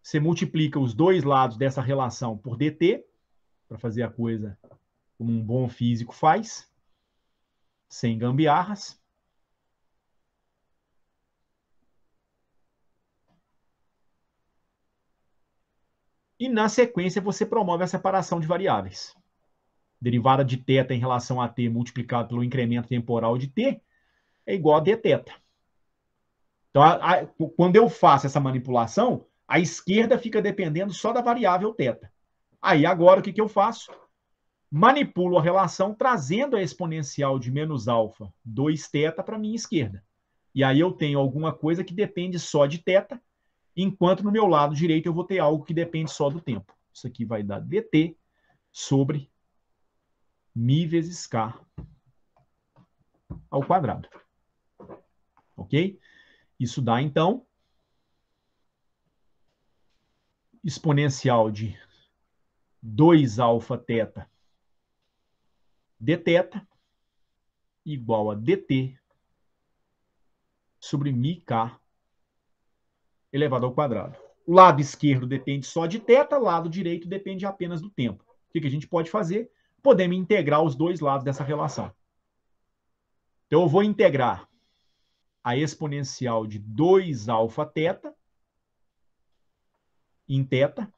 Você multiplica os dois lados dessa relação por dt, para fazer a coisa como um bom físico faz, sem gambiarras. E na sequência você promove a separação de variáveis derivada de θ em relação a t multiplicado pelo incremento temporal de t é igual a dθ. Então, a, a, quando eu faço essa manipulação, a esquerda fica dependendo só da variável θ. Aí, agora, o que, que eu faço? Manipulo a relação trazendo a exponencial de menos alfa 2θ para a minha esquerda. E aí eu tenho alguma coisa que depende só de θ, enquanto no meu lado direito eu vou ter algo que depende só do tempo. Isso aqui vai dar dt sobre mi vezes k ao quadrado. Ok? Isso dá, então, exponencial de 2 alfa teta dθ igual a dt sobre k elevado ao quadrado. O lado esquerdo depende só de θ, lado direito depende apenas do tempo. O que a gente pode fazer? podemos integrar os dois lados dessa relação. Então, eu vou integrar a exponencial de 2 alfa teta em teta,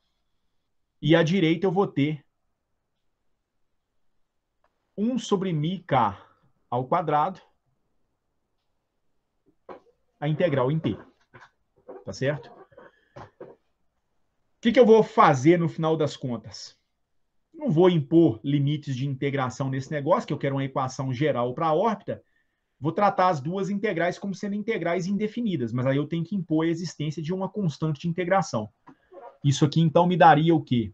e à direita eu vou ter 1 sobre μk ao quadrado, a integral em t. Tá certo? O que, que eu vou fazer no final das contas? Não vou impor limites de integração nesse negócio, que eu quero uma equação geral para a órbita. Vou tratar as duas integrais como sendo integrais indefinidas, mas aí eu tenho que impor a existência de uma constante de integração. Isso aqui, então, me daria o quê?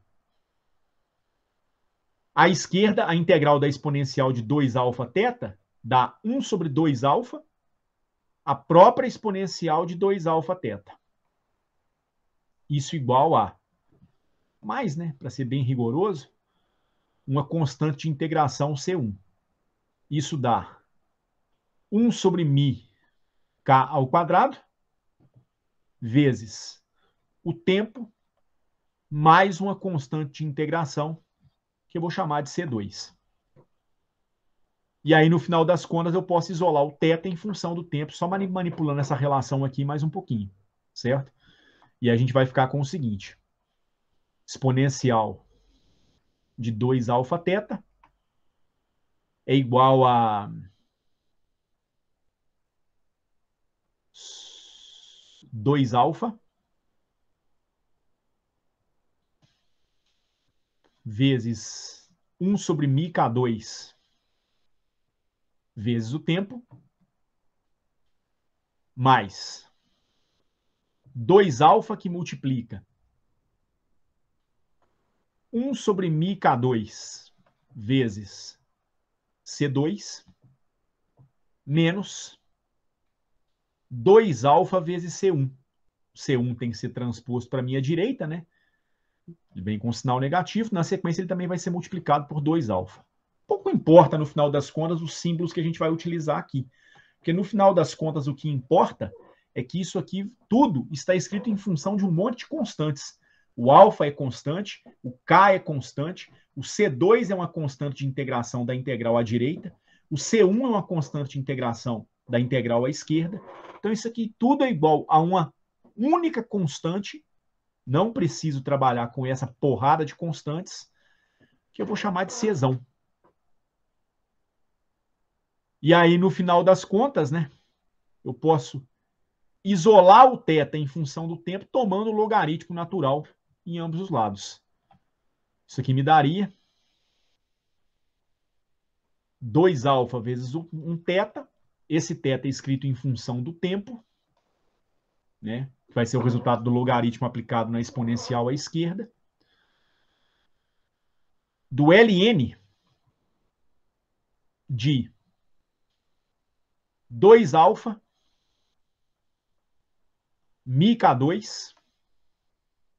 À esquerda, a integral da exponencial de 2 alfa θ dá 1 sobre 2 alfa, a própria exponencial de 2 alfa θ. Isso igual a mais, né, para ser bem rigoroso, uma constante de integração C1. Isso dá 1 sobre mi k ao quadrado vezes o tempo mais uma constante de integração que eu vou chamar de C2. E aí, no final das contas, eu posso isolar o teta em função do tempo, só manipulando essa relação aqui mais um pouquinho, certo? E a gente vai ficar com o seguinte: exponencial de 2 alfa teta é igual a dois alfa vezes 1 sobre k 2 vezes o tempo mais 2 alfa que multiplica 1 sobre μK2 vezes C2 menos 2 alfa vezes C1. C1 tem que ser transposto para a minha direita, né? Ele vem com sinal negativo, na sequência ele também vai ser multiplicado por 2 alfa. Pouco importa, no final das contas, os símbolos que a gente vai utilizar aqui. Porque no final das contas, o que importa é que isso aqui, tudo, está escrito em função de um monte de constantes. O alfa é constante, o K é constante, o C2 é uma constante de integração da integral à direita, o C1 é uma constante de integração da integral à esquerda. Então, isso aqui tudo é igual a uma única constante. Não preciso trabalhar com essa porrada de constantes, que eu vou chamar de Czão. E aí, no final das contas, né, eu posso isolar o θ em função do tempo, tomando o logaritmo natural em ambos os lados. Isso aqui me daria 2 alfa vezes 1 um teta. Esse teta é escrito em função do tempo, né? que vai ser o resultado do logaritmo aplicado na exponencial à esquerda. Do ln de 2 alfa mi K2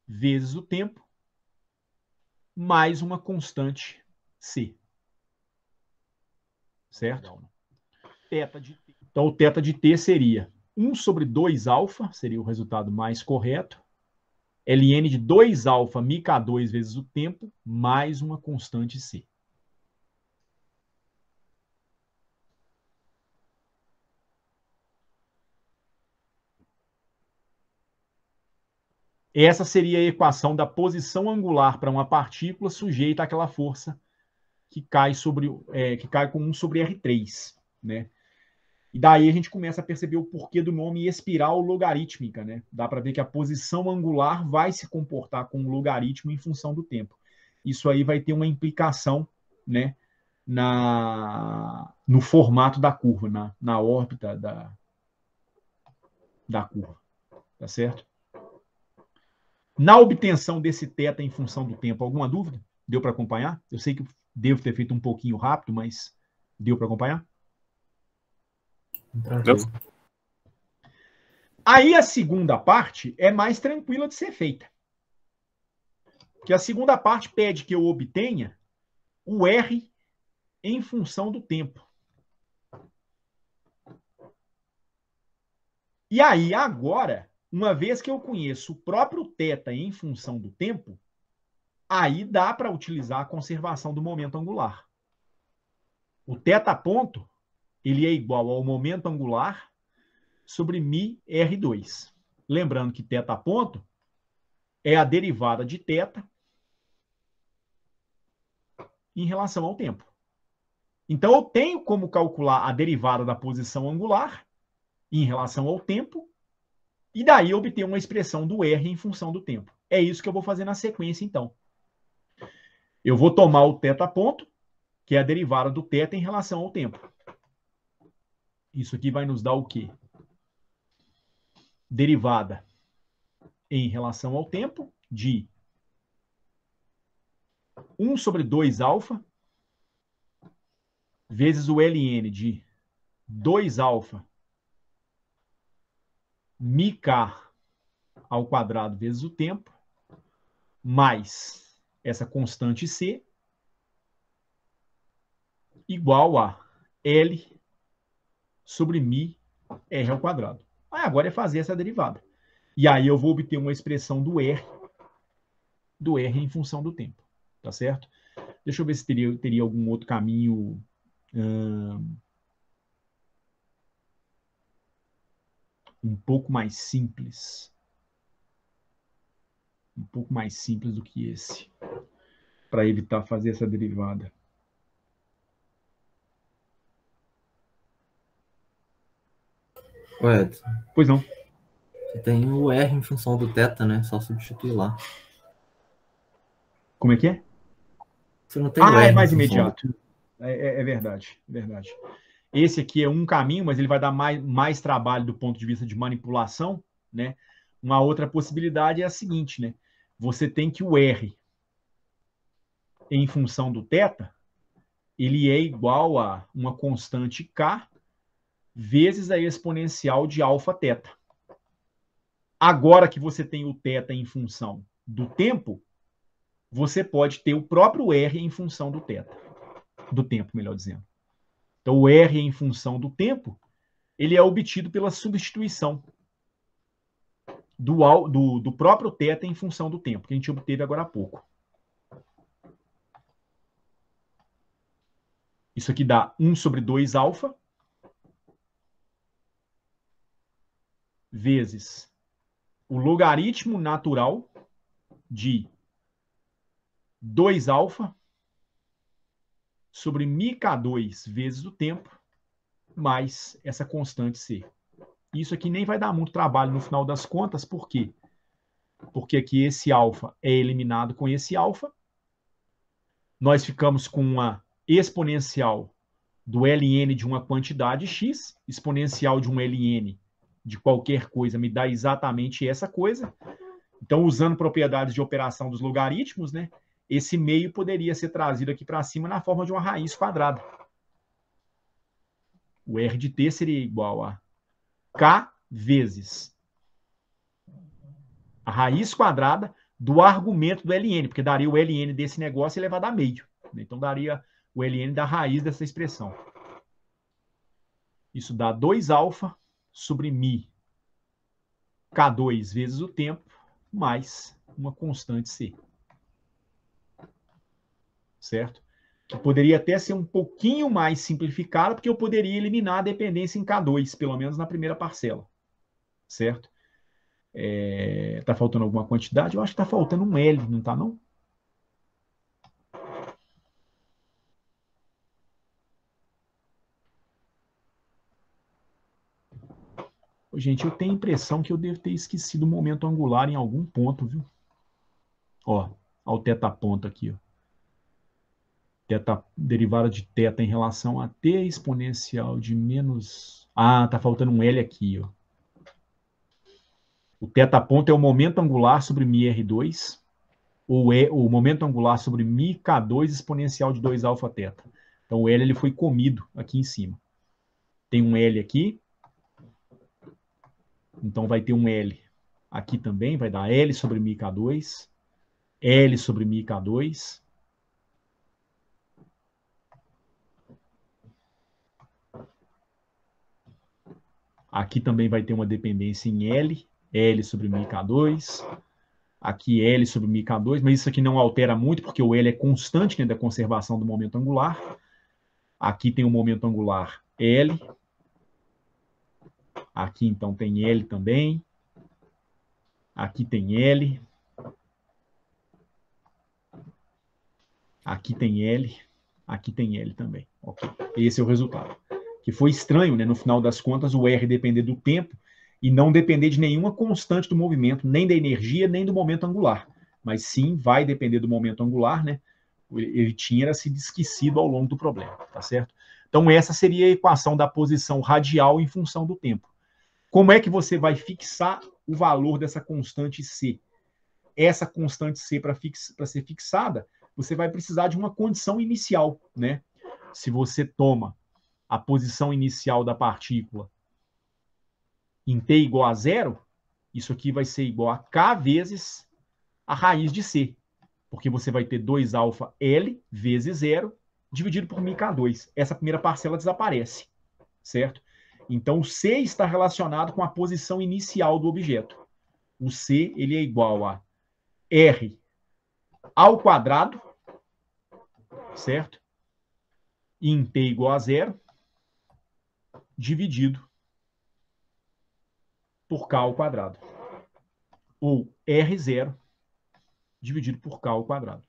vezes o tempo, mais uma constante C. Certo? Né? Teta de T. Então, o teta de T seria 1 sobre 2 alfa, seria o resultado mais correto. Ln de 2 alfa, μk2 vezes o tempo, mais uma constante C. Essa seria a equação da posição angular para uma partícula sujeita àquela força que cai sobre é, que cai com 1 sobre R3, né? E daí a gente começa a perceber o porquê do nome espiral logarítmica, né? Dá para ver que a posição angular vai se comportar com um logaritmo em função do tempo. Isso aí vai ter uma implicação, né? Na, no formato da curva, na, na órbita da, da curva. Tá certo? Na obtenção desse teta em função do tempo, alguma dúvida? Deu para acompanhar? Eu sei que devo ter feito um pouquinho rápido, mas deu para acompanhar? Aí a segunda parte é mais tranquila de ser feita. Que a segunda parte pede que eu obtenha o R em função do tempo. E aí, agora, uma vez que eu conheço o próprio θ em função do tempo, aí dá para utilizar a conservação do momento angular. O θ ponto ele é igual ao momento angular sobre μr2. Lembrando que θ ponto é a derivada de θ em relação ao tempo. Então, eu tenho como calcular a derivada da posição angular em relação ao tempo e daí obter uma expressão do R em função do tempo. É isso que eu vou fazer na sequência, então. Eu vou tomar o θ ponto, que é a derivada do θ em relação ao tempo. Isso aqui vai nos dar o quê? Derivada em relação ao tempo de 1 sobre 2 alfa vezes o ln de 2 alfa μk ao quadrado vezes o tempo, mais essa constante C, igual a L sobre mi R ao quadrado. Aí ah, agora é fazer essa derivada. E aí eu vou obter uma expressão do R, do R em função do tempo, tá certo? Deixa eu ver se teria, teria algum outro caminho hum, um pouco mais simples. Um pouco mais simples do que esse, para evitar fazer essa derivada. Ué, pois não. Você tem o R em função do teta, né? Só substituir lá. Como é que é? Você não tem ah, o é R é mais imediato. É, é, é verdade, é verdade. Esse aqui é um caminho, mas ele vai dar mais, mais trabalho do ponto de vista de manipulação, né? Uma outra possibilidade é a seguinte, né? Você tem que o R em função do θ, ele é igual a uma constante k vezes a exponencial de alfa teta. Agora que você tem o θ em função do tempo, você pode ter o próprio R em função do teta, do tempo, melhor dizendo. Então, o R em função do tempo, ele é obtido pela substituição do, do, do próprio θ em função do tempo, que a gente obteve agora há pouco. Isso aqui dá 1 sobre 2 alfa vezes o logaritmo natural de 2 alfa sobre μk2 vezes o tempo, mais essa constante C. Isso aqui nem vai dar muito trabalho no final das contas, por quê? Porque aqui esse alfa é eliminado com esse alfa. Nós ficamos com uma exponencial do ln de uma quantidade x, exponencial de um ln de qualquer coisa me dá exatamente essa coisa. Então, usando propriedades de operação dos logaritmos, né? esse meio poderia ser trazido aqui para cima na forma de uma raiz quadrada. O R de T seria igual a K vezes a raiz quadrada do argumento do LN, porque daria o LN desse negócio elevado a meio. Né? Então, daria o LN da raiz dessa expressão. Isso dá 2 alfa sobre mi K2 vezes o tempo mais uma constante C certo? Que poderia até ser um pouquinho mais simplificada, porque eu poderia eliminar a dependência em K2, pelo menos na primeira parcela, certo? Está é, tá faltando alguma quantidade? Eu acho que está faltando um L, não está não? Gente, eu tenho a impressão que eu devo ter esquecido o momento angular em algum ponto, viu? Ó, ao teta ponto aqui, ó teta derivada de teta em relação a t exponencial de menos... Ah, tá faltando um L aqui, ó. O teta ponto é o momento angular sobre r 2 ou é o momento angular sobre k 2 exponencial de 2 alfa teta. Então o L ele foi comido aqui em cima. Tem um L aqui. Então vai ter um L aqui também, vai dar L sobre k 2 L sobre k 2 Aqui também vai ter uma dependência em L, L sobre μK2. Aqui L sobre μK2, mas isso aqui não altera muito, porque o L é constante dentro né, da conservação do momento angular. Aqui tem o momento angular L. Aqui, então, tem L também. Aqui tem L. Aqui tem L. Aqui tem L também. Okay. Esse é o resultado que foi estranho, né? No final das contas, o R depender do tempo e não depender de nenhuma constante do movimento, nem da energia, nem do momento angular. Mas sim, vai depender do momento angular, né? Ele tinha se esquecido ao longo do problema, tá certo? Então, essa seria a equação da posição radial em função do tempo. Como é que você vai fixar o valor dessa constante C? Essa constante C, para fix... ser fixada, você vai precisar de uma condição inicial, né? Se você toma a posição inicial da partícula em t igual a zero, isso aqui vai ser igual a k vezes a raiz de c, porque você vai ter 2 alfa L vezes zero dividido por μk2. Essa primeira parcela desaparece, certo? Então, o C está relacionado com a posição inicial do objeto. O C ele é igual a R ao quadrado, certo? Em T igual a zero, dividido por k ao quadrado. Ou R0 dividido por k ao quadrado.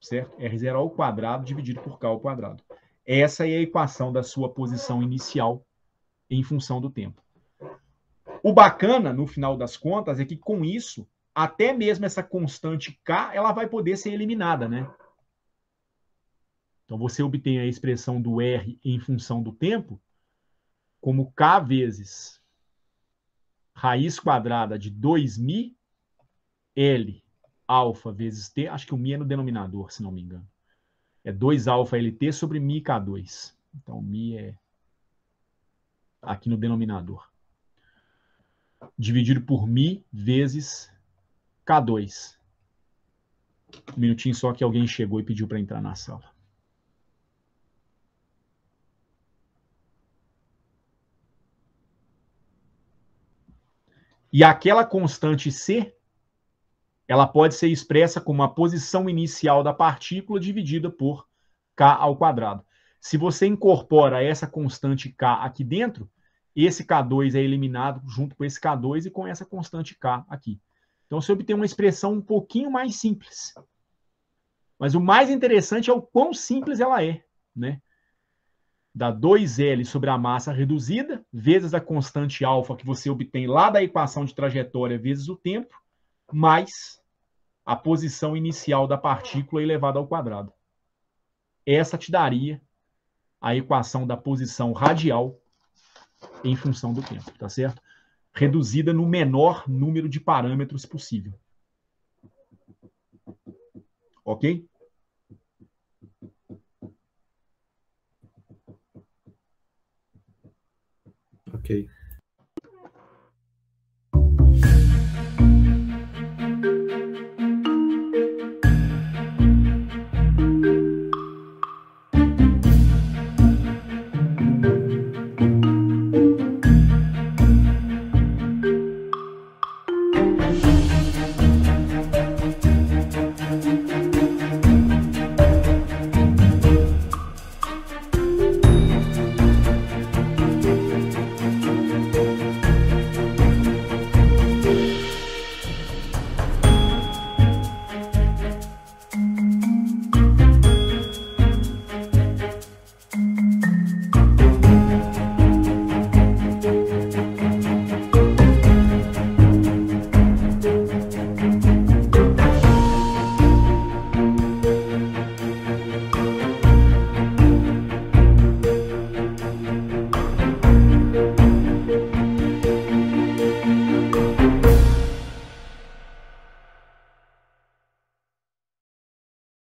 Certo? R0 ao quadrado dividido por k ao quadrado. Essa é a equação da sua posição inicial em função do tempo. O bacana, no final das contas, é que com isso, até mesmo essa constante k, ela vai poder ser eliminada, né? Então você obtém a expressão do r em função do tempo como k vezes raiz quadrada de 2mi L alfa vezes T, acho que o mi é no denominador, se não me engano. É 2 alfa LT sobre mi K2. Então, mi é aqui no denominador. Dividido por mi vezes K2. Um minutinho só que alguém chegou e pediu para entrar na sala. E aquela constante C, ela pode ser expressa como a posição inicial da partícula dividida por k ao quadrado. Se você incorpora essa constante k aqui dentro, esse k2 é eliminado junto com esse k2 e com essa constante k aqui. Então você obtém uma expressão um pouquinho mais simples. Mas o mais interessante é o quão simples ela é, né? da 2L sobre a massa reduzida, vezes a constante alfa que você obtém lá da equação de trajetória vezes o tempo, mais a posição inicial da partícula elevada ao quadrado. Essa te daria a equação da posição radial em função do tempo, tá certo? Reduzida no menor número de parâmetros possível. Ok? Okay.